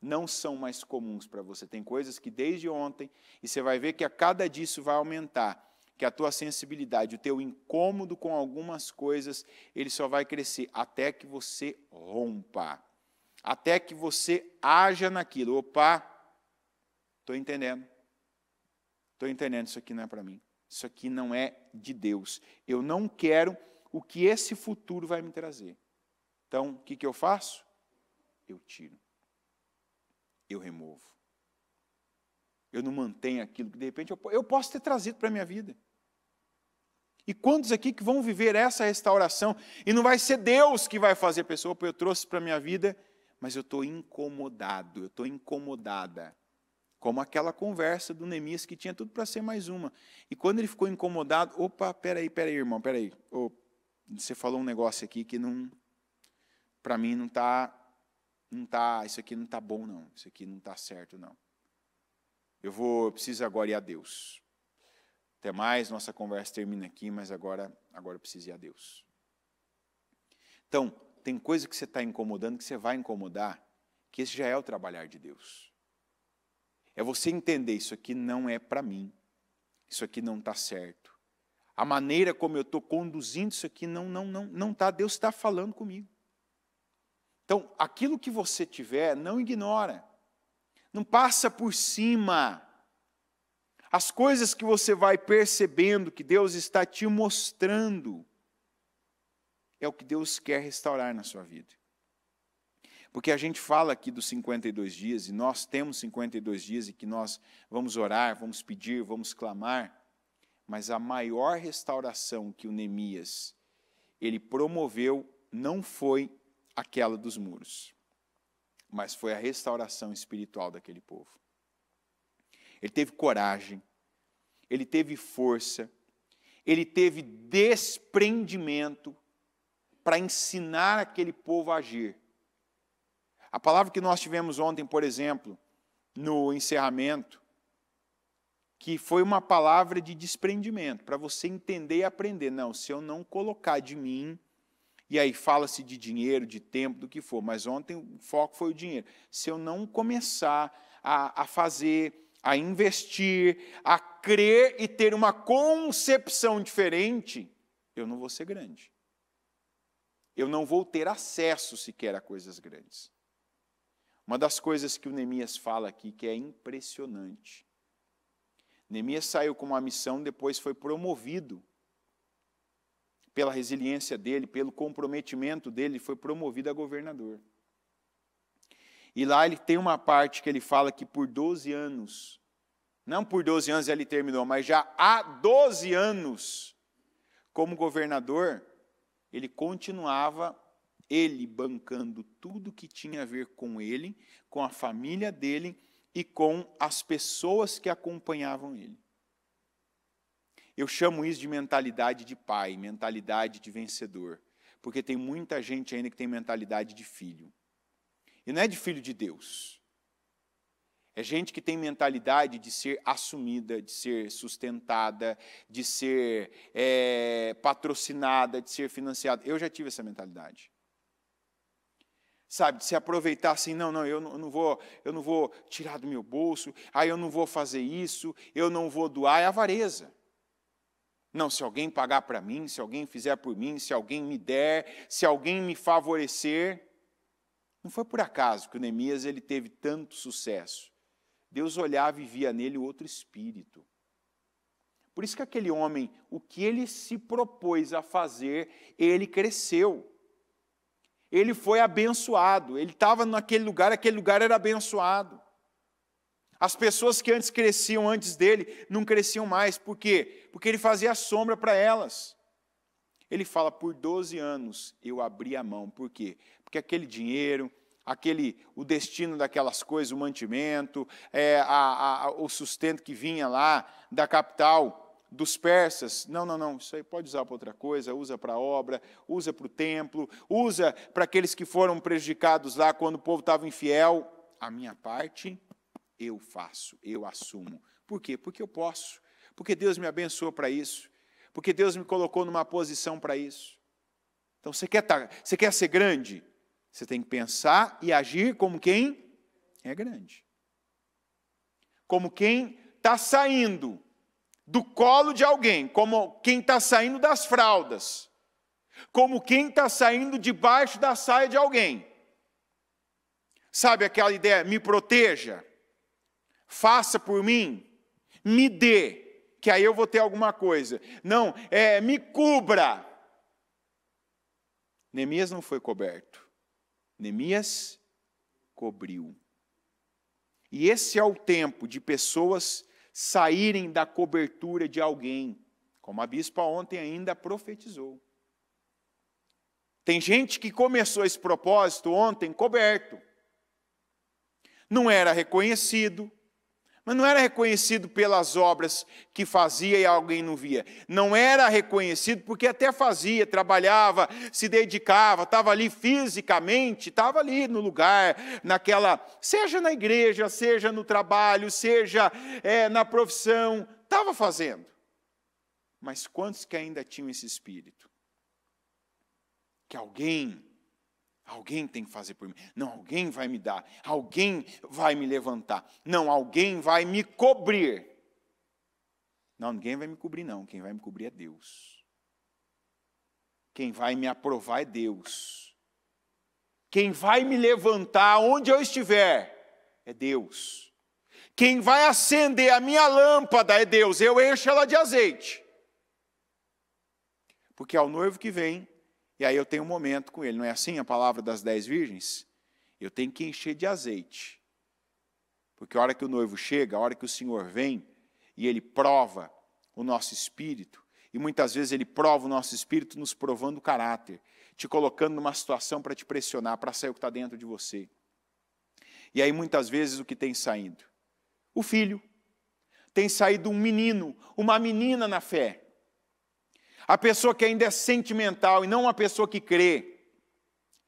S1: não são mais comuns para você. Tem coisas que desde ontem, e você vai ver que a cada disso vai aumentar, que a tua sensibilidade, o teu incômodo com algumas coisas, ele só vai crescer até que você rompa, até que você haja naquilo. Opa, estou entendendo Estou entendendo, isso aqui não é para mim. Isso aqui não é de Deus. Eu não quero o que esse futuro vai me trazer. Então, o que, que eu faço? Eu tiro. Eu removo. Eu não mantenho aquilo que, de repente, eu, eu posso ter trazido para a minha vida. E quantos aqui que vão viver essa restauração? E não vai ser Deus que vai fazer a pessoa, porque eu trouxe para a minha vida, mas eu estou incomodado, eu estou incomodada. Como aquela conversa do Neemias que tinha tudo para ser mais uma. E quando ele ficou incomodado, opa, peraí, peraí, irmão, peraí. Oh, você falou um negócio aqui que não. Para mim não tá. Não tá. Isso aqui não tá bom, não. Isso aqui não tá certo, não. Eu vou. Eu preciso agora ir a Deus. Até mais, nossa conversa termina aqui, mas agora, agora eu preciso ir a Deus. Então, tem coisa que você está incomodando, que você vai incomodar, que esse já é o trabalhar de Deus. É você entender: isso aqui não é para mim, isso aqui não está certo. A maneira como eu estou conduzindo isso aqui não não não não tá. Deus está falando comigo. Então, aquilo que você tiver, não ignora, não passa por cima. As coisas que você vai percebendo que Deus está te mostrando é o que Deus quer restaurar na sua vida. Porque a gente fala aqui dos 52 dias, e nós temos 52 dias e que nós vamos orar, vamos pedir, vamos clamar, mas a maior restauração que o Neemias ele promoveu não foi aquela dos muros, mas foi a restauração espiritual daquele povo. Ele teve coragem, ele teve força, ele teve desprendimento para ensinar aquele povo a agir a palavra que nós tivemos ontem, por exemplo, no encerramento, que foi uma palavra de desprendimento, para você entender e aprender. Não, se eu não colocar de mim, e aí fala-se de dinheiro, de tempo, do que for, mas ontem o foco foi o dinheiro. Se eu não começar a, a fazer, a investir, a crer e ter uma concepção diferente, eu não vou ser grande. Eu não vou ter acesso sequer a coisas grandes. Uma das coisas que o Neemias fala aqui que é impressionante. Neemias saiu com uma missão, depois foi promovido. Pela resiliência dele, pelo comprometimento dele, foi promovido a governador. E lá ele tem uma parte que ele fala que por 12 anos, não por 12 anos ele terminou, mas já há 12 anos, como governador, ele continuava ele bancando tudo que tinha a ver com ele, com a família dele e com as pessoas que acompanhavam ele. Eu chamo isso de mentalidade de pai, mentalidade de vencedor, porque tem muita gente ainda que tem mentalidade de filho. E não é de filho de Deus. É gente que tem mentalidade de ser assumida, de ser sustentada, de ser é, patrocinada, de ser financiada. Eu já tive essa mentalidade sabe, de se aproveitar assim, não, não, eu não, eu não vou, eu não vou tirar do meu bolso, aí eu não vou fazer isso, eu não vou doar, é avareza. Não, se alguém pagar para mim, se alguém fizer por mim, se alguém me der, se alguém me favorecer, não foi por acaso que o Neemias ele teve tanto sucesso. Deus olhava e via nele outro espírito. Por isso que aquele homem, o que ele se propôs a fazer, ele cresceu ele foi abençoado. Ele estava naquele lugar, aquele lugar era abençoado. As pessoas que antes cresciam antes dele não cresciam mais, por quê? Porque ele fazia sombra para elas. Ele fala: por 12 anos eu abri a mão, por quê? Porque aquele dinheiro, aquele o destino daquelas coisas, o mantimento, é, a, a, o sustento que vinha lá da capital, dos persas. Não, não, não, isso aí pode usar para outra coisa, usa para a obra, usa para o templo, usa para aqueles que foram prejudicados lá quando o povo estava infiel. A minha parte eu faço, eu assumo. Por quê? Porque eu posso. Porque Deus me abençoou para isso. Porque Deus me colocou numa posição para isso. Então, você quer, tá, você quer ser grande? Você tem que pensar e agir como quem é grande. Como quem está saindo do colo de alguém, como quem está saindo das fraldas, como quem está saindo debaixo da saia de alguém. Sabe aquela ideia? Me proteja, faça por mim, me dê, que aí eu vou ter alguma coisa. Não, é me cubra. Neemias não foi coberto. Neemias cobriu. E esse é o tempo de pessoas saírem da cobertura de alguém, como a bispa ontem ainda profetizou. Tem gente que começou esse propósito ontem coberto. Não era reconhecido, mas não era reconhecido pelas obras que fazia e alguém não via. Não era reconhecido porque até fazia, trabalhava, se dedicava, estava ali fisicamente, estava ali no lugar, naquela, seja na igreja, seja no trabalho, seja é, na profissão, estava fazendo. Mas quantos que ainda tinham esse espírito? Que alguém Alguém tem que fazer por mim. Não, alguém vai me dar. Alguém vai me levantar. Não, alguém vai me cobrir. Não, ninguém vai me cobrir, não. Quem vai me cobrir é Deus. Quem vai me aprovar é Deus. Quem vai me levantar onde eu estiver é Deus. Quem vai acender a minha lâmpada é Deus. Eu encho ela de azeite. Porque ao noivo que vem, e aí eu tenho um momento com ele. Não é assim a palavra das dez virgens? Eu tenho que encher de azeite. Porque a hora que o noivo chega, a hora que o Senhor vem e ele prova o nosso espírito, e muitas vezes ele prova o nosso espírito nos provando o caráter, te colocando numa situação para te pressionar, para sair o que está dentro de você. E aí muitas vezes o que tem saindo? O filho. Tem saído um menino, uma menina na fé. A pessoa que ainda é sentimental e não uma pessoa que crê.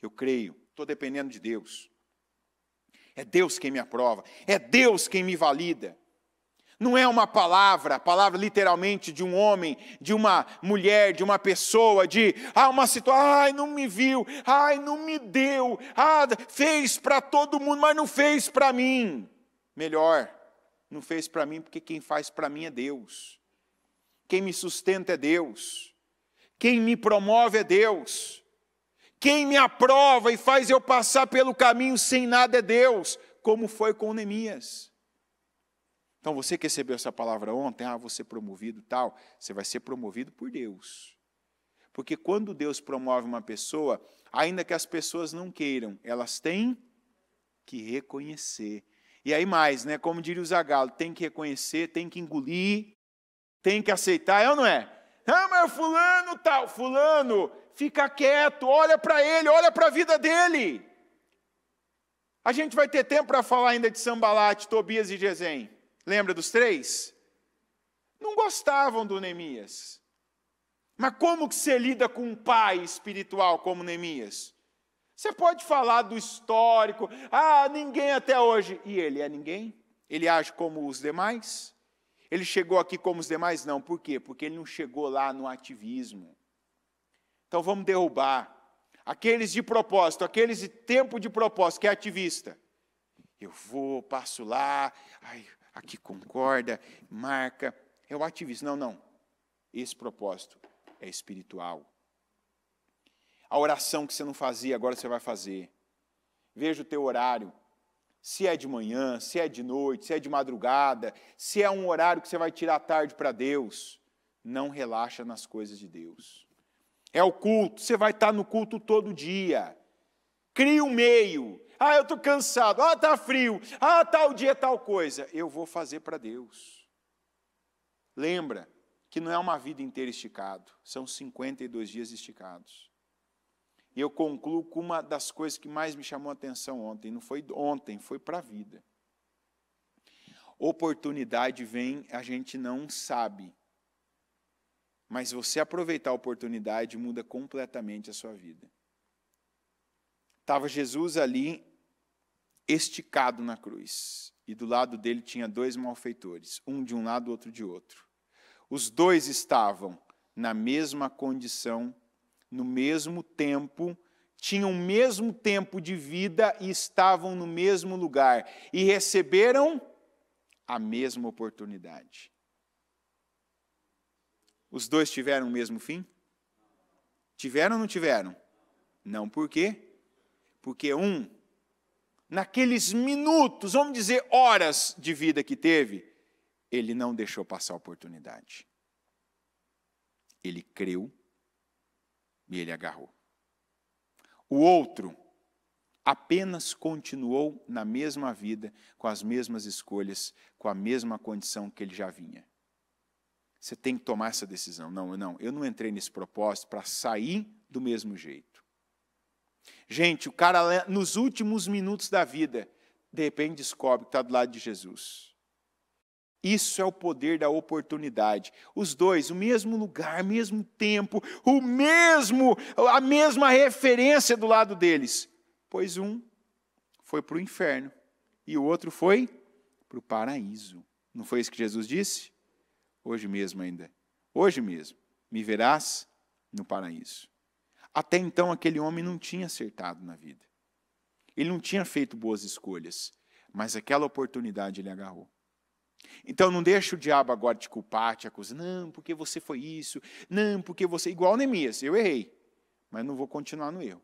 S1: Eu creio, estou dependendo de Deus. É Deus quem me aprova, é Deus quem me valida. Não é uma palavra, palavra literalmente de um homem, de uma mulher, de uma pessoa, de ah, uma situação, ai, não me viu, ai, não me deu, ah, fez para todo mundo, mas não fez para mim. Melhor, não fez para mim, porque quem faz para mim é Deus. Quem me sustenta é Deus. Quem me promove é Deus. Quem me aprova e faz eu passar pelo caminho sem nada é Deus, como foi com Neemias. Então você que recebeu essa palavra ontem, ah, você promovido tal, você vai ser promovido por Deus. Porque quando Deus promove uma pessoa, ainda que as pessoas não queiram, elas têm que reconhecer. E aí mais, né? Como diria o Zagalo, tem que reconhecer, tem que engolir, tem que aceitar, é ou não é? Ah, mas fulano tal, fulano, fica quieto, olha para ele, olha para a vida dele. A gente vai ter tempo para falar ainda de Sambalate, Tobias e Gesem. Lembra dos três? Não gostavam do Neemias. Mas como que você lida com um pai espiritual como Neemias? Você pode falar do histórico, ah, ninguém até hoje. E ele é ninguém? Ele age como os demais? Ele chegou aqui como os demais? Não. Por quê? Porque ele não chegou lá no ativismo. Então vamos derrubar aqueles de propósito, aqueles de tempo de propósito, que é ativista. Eu vou, passo lá, ai, aqui concorda, marca. É o ativista. Não, não. Esse propósito é espiritual. A oração que você não fazia, agora você vai fazer. Veja o teu horário. Se é de manhã, se é de noite, se é de madrugada, se é um horário que você vai tirar tarde para Deus, não relaxa nas coisas de Deus. É o culto, você vai estar no culto todo dia. Cria um meio. Ah, eu estou cansado. Ah, está frio. Ah, tal dia, tal coisa. Eu vou fazer para Deus. Lembra que não é uma vida inteira esticado, são 52 dias esticados. E eu concluo com uma das coisas que mais me chamou a atenção ontem. Não foi ontem, foi para a vida. Oportunidade vem, a gente não sabe. Mas você aproveitar a oportunidade muda completamente a sua vida. Estava Jesus ali, esticado na cruz. E do lado dele tinha dois malfeitores, um de um lado, outro de outro. Os dois estavam na mesma condição no mesmo tempo, tinham o mesmo tempo de vida e estavam no mesmo lugar e receberam a mesma oportunidade. Os dois tiveram o mesmo fim? Tiveram ou não tiveram? Não, por quê? Porque um, naqueles minutos, vamos dizer horas de vida que teve, ele não deixou passar a oportunidade. Ele creu e ele agarrou. O outro apenas continuou na mesma vida, com as mesmas escolhas, com a mesma condição que ele já vinha. Você tem que tomar essa decisão. Não, não, eu não entrei nesse propósito para sair do mesmo jeito. Gente, o cara, nos últimos minutos da vida, de repente descobre que está do lado de Jesus. Isso é o poder da oportunidade. Os dois, o mesmo lugar, mesmo tempo, o mesmo, a mesma referência do lado deles. Pois um foi para o inferno e o outro foi para o paraíso. Não foi isso que Jesus disse? Hoje mesmo ainda. Hoje mesmo me verás no paraíso. Até então aquele homem não tinha acertado na vida. Ele não tinha feito boas escolhas, mas aquela oportunidade ele agarrou. Então não deixa o diabo agora te culpar, te acusar. Não, porque você foi isso. Não, porque você. É igual Neemias, eu errei, mas não vou continuar no erro.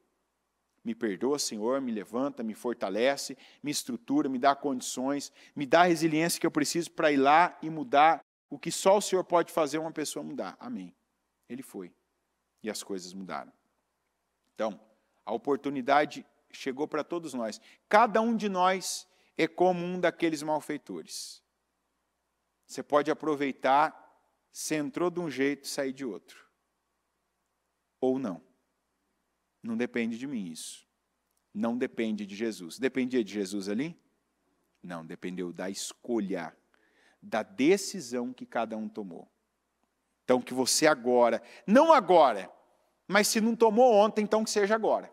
S1: Me perdoa, Senhor, me levanta, me fortalece, me estrutura, me dá condições, me dá a resiliência que eu preciso para ir lá e mudar o que só o Senhor pode fazer uma pessoa mudar. Amém. Ele foi. E as coisas mudaram. Então, a oportunidade chegou para todos nós. Cada um de nós é como um daqueles malfeitores. Você pode aproveitar, se entrou de um jeito, sair de outro. Ou não. Não depende de mim isso. Não depende de Jesus. Dependia de Jesus ali? Não, dependeu da escolha, da decisão que cada um tomou. Então, que você agora, não agora, mas se não tomou ontem, então que seja agora.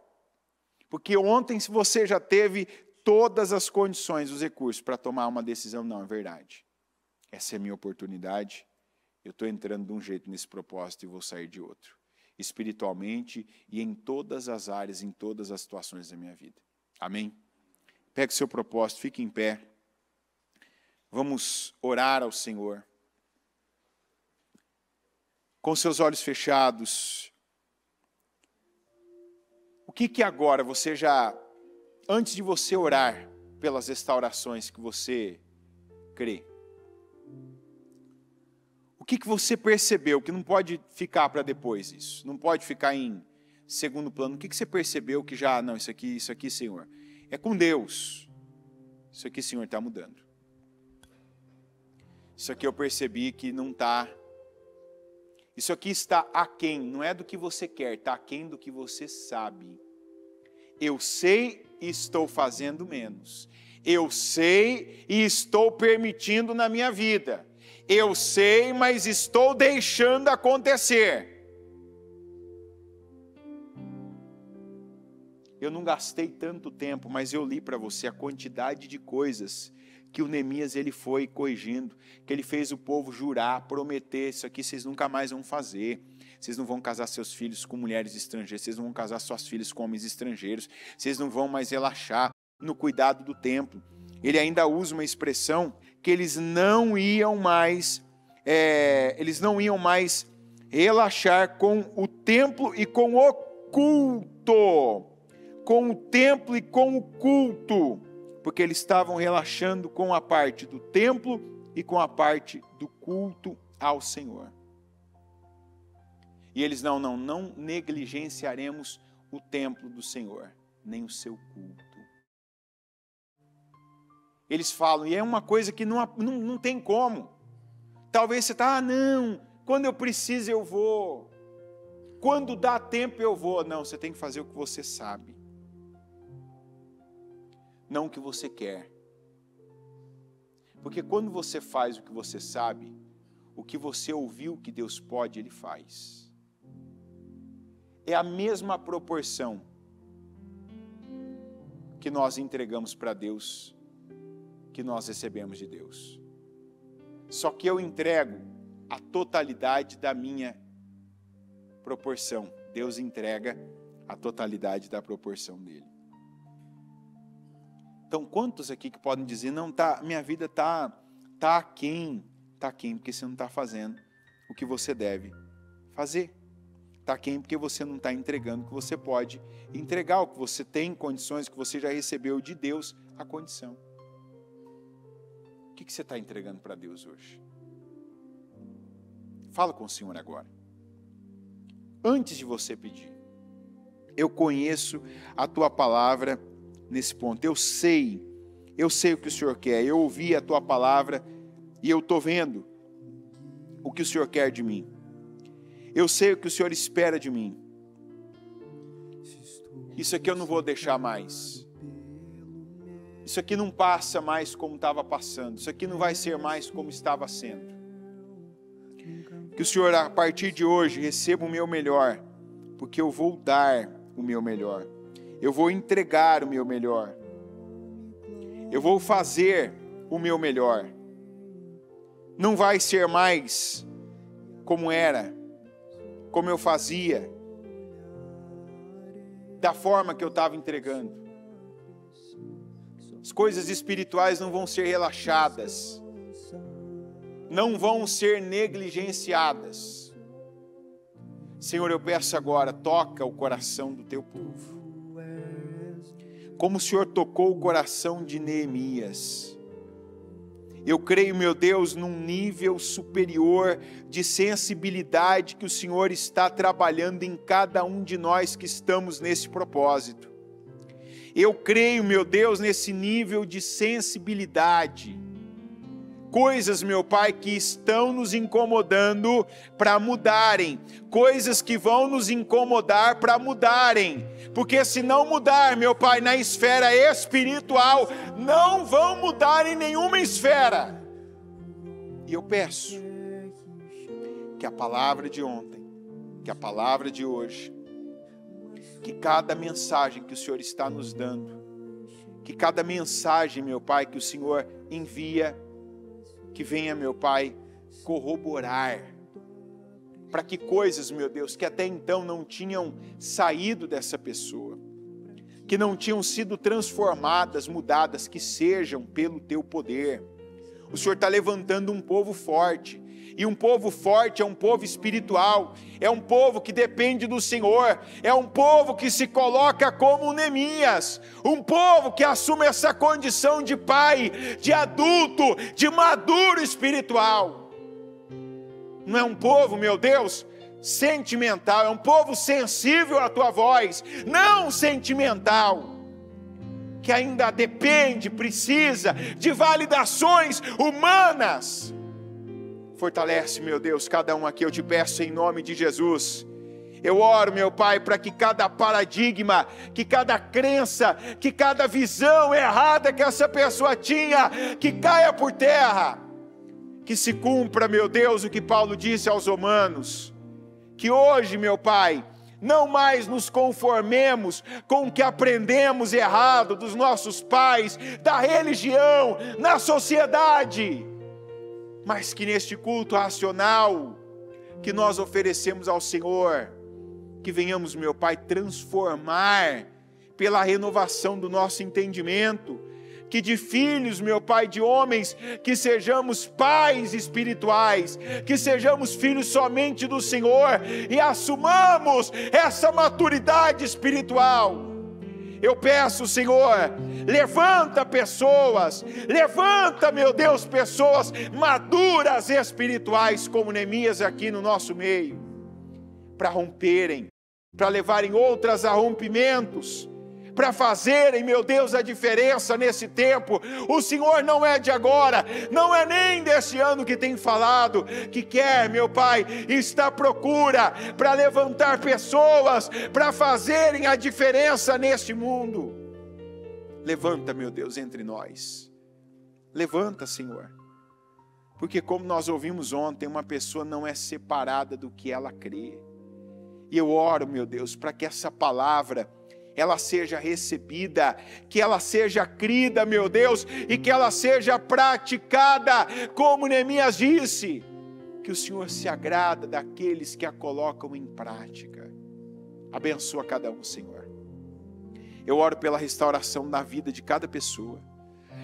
S1: Porque ontem, se você já teve todas as condições, os recursos para tomar uma decisão, não é verdade. Essa é a minha oportunidade. Eu estou entrando de um jeito nesse propósito e vou sair de outro. Espiritualmente e em todas as áreas, em todas as situações da minha vida. Amém? Pegue o seu propósito, fique em pé. Vamos orar ao Senhor. Com seus olhos fechados, o que que agora você já, antes de você orar pelas restaurações que você crê, o que, que você percebeu? Que não pode ficar para depois isso, não pode ficar em segundo plano. O que, que você percebeu que já, não, isso aqui, isso aqui, Senhor, é com Deus. Isso aqui, Senhor, está mudando. Isso aqui eu percebi que não está. Isso aqui está aquém, não é do que você quer, está aquém do que você sabe. Eu sei e estou fazendo menos. Eu sei e estou permitindo na minha vida. Eu sei, mas estou deixando acontecer. Eu não gastei tanto tempo, mas eu li para você a quantidade de coisas que o Neemias ele foi corrigindo, que ele fez o povo jurar, prometer, isso aqui vocês nunca mais vão fazer. Vocês não vão casar seus filhos com mulheres estrangeiras, vocês não vão casar suas filhas com homens estrangeiros, vocês não vão mais relaxar no cuidado do templo. Ele ainda usa uma expressão que eles não iam mais, é, eles não iam mais relaxar com o templo e com o culto, com o templo e com o culto, porque eles estavam relaxando com a parte do templo e com a parte do culto ao Senhor. E eles não, não, não negligenciaremos o templo do Senhor, nem o seu culto eles falam, e é uma coisa que não, não, não tem como. Talvez você está, ah, não, quando eu preciso eu vou, quando dá tempo eu vou. Não, você tem que fazer o que você sabe, não o que você quer. Porque quando você faz o que você sabe, o que você ouviu que Deus pode, Ele faz. É a mesma proporção que nós entregamos para Deus que nós recebemos de Deus. Só que eu entrego a totalidade da minha proporção. Deus entrega a totalidade da proporção dele. Então, quantos aqui que podem dizer, não tá, minha vida tá tá quem, tá quem porque você não está fazendo o que você deve fazer. Tá quem porque você não está entregando o que você pode entregar, o que você tem condições que você já recebeu de Deus a condição. O que, você está entregando para Deus hoje? Fala com o Senhor agora. Antes de você pedir, eu conheço a tua palavra nesse ponto. Eu sei, eu sei o que o Senhor quer. Eu ouvi a tua palavra e eu estou vendo o que o Senhor quer de mim. Eu sei o que o Senhor espera de mim. Isso aqui eu não vou deixar mais. Isso aqui não passa mais como estava passando, isso aqui não vai ser mais como estava sendo. Que o Senhor, a partir de hoje, receba o meu melhor, porque eu vou dar o meu melhor, eu vou entregar o meu melhor, eu vou fazer o meu melhor. Não vai ser mais como era, como eu fazia, da forma que eu estava entregando as coisas espirituais não vão ser relaxadas, não vão ser negligenciadas. Senhor, eu peço agora, toca o coração do teu povo. Como o Senhor tocou o coração de Neemias. Eu creio, meu Deus, num nível superior de sensibilidade que o Senhor está trabalhando em cada um de nós que estamos nesse propósito. Eu creio, meu Deus, nesse nível de sensibilidade. Coisas, meu Pai, que estão nos incomodando para mudarem, coisas que vão nos incomodar para mudarem, porque se não mudar, meu Pai, na esfera espiritual, não vão mudar em nenhuma esfera. E eu peço que a palavra de ontem, que a palavra de hoje, que cada mensagem que o Senhor está nos dando, que cada mensagem, meu Pai, que o Senhor envia, que venha, meu Pai, corroborar, para que coisas, meu Deus, que até então não tinham saído dessa pessoa, que não tinham sido transformadas, mudadas, que sejam pelo teu poder. O Senhor está levantando um povo forte, e um povo forte é um povo espiritual, é um povo que depende do Senhor, é um povo que se coloca como Neemias, um povo que assume essa condição de pai, de adulto, de maduro espiritual. Não é um povo, meu Deus, sentimental, é um povo sensível à tua voz, não sentimental que ainda depende, precisa de validações humanas. Fortalece, meu Deus, cada um aqui, eu te peço em nome de Jesus. Eu oro, meu Pai, para que cada paradigma, que cada crença, que cada visão errada que essa pessoa tinha, que caia por terra. Que se cumpra, meu Deus, o que Paulo disse aos romanos. Que hoje, meu Pai, não mais nos conformemos com o que aprendemos errado dos nossos pais, da religião, na sociedade mas que neste culto racional que nós oferecemos ao Senhor, que venhamos, meu Pai, transformar pela renovação do nosso entendimento, que de filhos, meu Pai, de homens, que sejamos pais espirituais, que sejamos filhos somente do Senhor e assumamos essa maturidade espiritual eu peço, Senhor, levanta pessoas, levanta, meu Deus, pessoas maduras espirituais como Neemias aqui no nosso meio, para romperem, para levarem outras a rompimentos para fazerem, meu Deus, a diferença nesse tempo. O Senhor não é de agora, não é nem deste ano que tem falado, que quer, meu Pai, está à procura para levantar pessoas para fazerem a diferença neste mundo. Levanta, meu Deus, entre nós. Levanta, Senhor. Porque, como nós ouvimos ontem, uma pessoa não é separada do que ela crê. E eu oro, meu Deus, para que essa palavra ela seja recebida, que ela seja crida, meu Deus, e que ela seja praticada, como Neemias disse, que o Senhor se agrada daqueles que a colocam em prática. Abençoa cada um, Senhor. Eu oro pela restauração na vida de cada pessoa.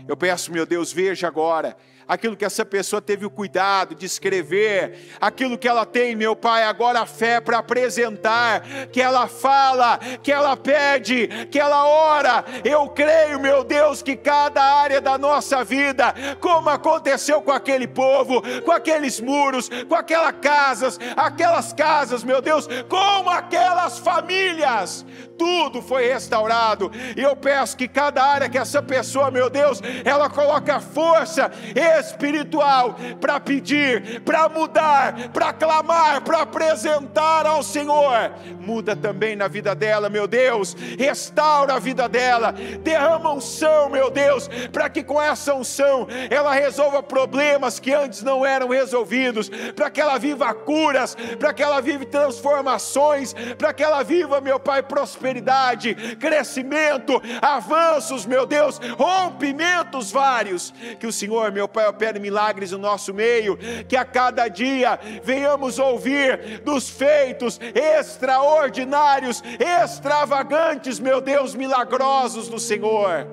S1: Eu peço, meu Deus, veja agora aquilo que essa pessoa teve o cuidado de escrever, aquilo que ela tem, meu Pai, agora a fé é para apresentar, que ela fala, que ela pede, que ela ora. Eu creio, meu Deus, que cada área da nossa vida, como aconteceu com aquele povo, com aqueles muros, com aquelas casas, aquelas casas, meu Deus, como aquelas famílias, tudo foi restaurado. E eu peço que cada área que essa pessoa, meu Deus, ela coloca força, espiritual para pedir, para mudar, para clamar, para apresentar ao Senhor. Muda também na vida dela, meu Deus, restaura a vida dela, derrama unção, meu Deus, para que com essa unção ela resolva problemas que antes não eram resolvidos, para que ela viva curas, para que ela viva transformações, para que ela viva, meu Pai, prosperidade, crescimento, avanços, meu Deus, rompimentos vários. Que o Senhor, meu Pai, opere milagres no nosso meio, que a cada dia venhamos ouvir dos feitos extraordinários, extravagantes, meu Deus, milagrosos do Senhor.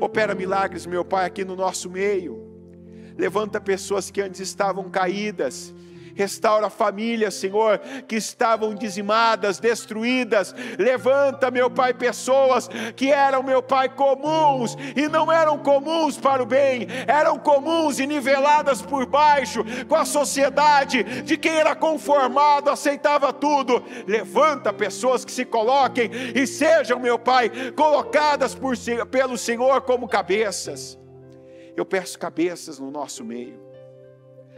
S1: Opera milagres, meu Pai, aqui no nosso meio. Levanta pessoas que antes estavam caídas Restaura famílias, Senhor, que estavam dizimadas, destruídas. Levanta, meu Pai, pessoas que eram, meu Pai, comuns e não eram comuns para o bem, eram comuns e niveladas por baixo com a sociedade de quem era conformado, aceitava tudo. Levanta pessoas que se coloquem e sejam, meu Pai, colocadas por, pelo Senhor como cabeças. Eu peço cabeças no nosso meio.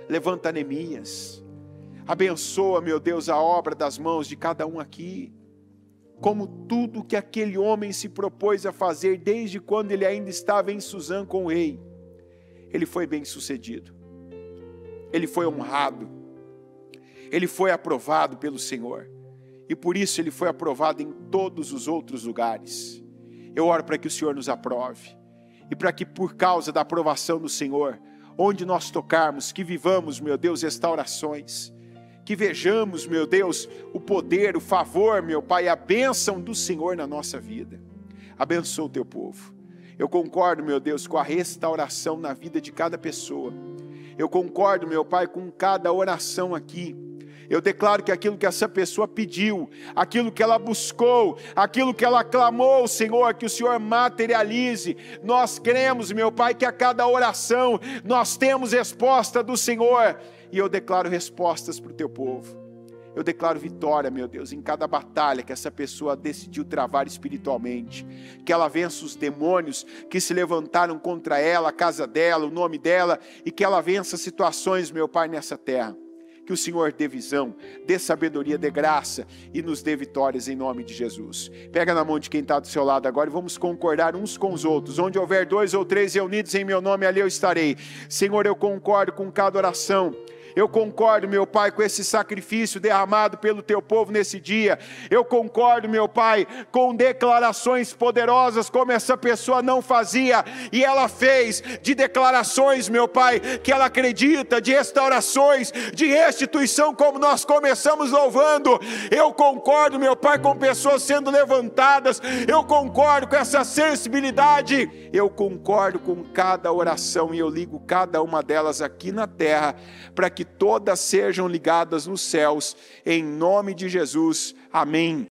S1: Levanta anemias. Abençoa, meu Deus, a obra das mãos de cada um aqui. Como tudo que aquele homem se propôs a fazer desde quando ele ainda estava em Suzã com o rei, ele foi bem sucedido, ele foi honrado, ele foi aprovado pelo Senhor e por isso ele foi aprovado em todos os outros lugares. Eu oro para que o Senhor nos aprove e para que, por causa da aprovação do Senhor, onde nós tocarmos, que vivamos, meu Deus, restaurações que vejamos, meu Deus, o poder, o favor, meu Pai, a bênção do Senhor na nossa vida. Abençoa o teu povo. Eu concordo, meu Deus, com a restauração na vida de cada pessoa. Eu concordo, meu Pai, com cada oração aqui. Eu declaro que aquilo que essa pessoa pediu, aquilo que ela buscou, aquilo que ela clamou, Senhor, que o Senhor materialize. Nós cremos, meu Pai, que a cada oração nós temos resposta do Senhor e eu declaro respostas para o teu povo. Eu declaro vitória, meu Deus, em cada batalha que essa pessoa decidiu travar espiritualmente. Que ela vença os demônios que se levantaram contra ela, a casa dela, o nome dela, e que ela vença situações, meu Pai, nessa terra. Que o Senhor dê visão, dê sabedoria, dê graça e nos dê vitórias em nome de Jesus. Pega na mão de quem está do seu lado agora e vamos concordar uns com os outros. Onde houver dois ou três reunidos em meu nome, ali eu estarei. Senhor, eu concordo com cada oração eu concordo, meu Pai, com esse sacrifício derramado pelo teu povo nesse dia. Eu concordo, meu Pai, com declarações poderosas como essa pessoa não fazia e ela fez, de declarações, meu Pai, que ela acredita, de restaurações, de restituição, como nós começamos louvando. Eu concordo, meu Pai, com pessoas sendo levantadas. Eu concordo com essa sensibilidade. Eu concordo com cada oração e eu ligo cada uma delas aqui na terra para que que todas sejam ligadas nos céus, em nome de Jesus. Amém.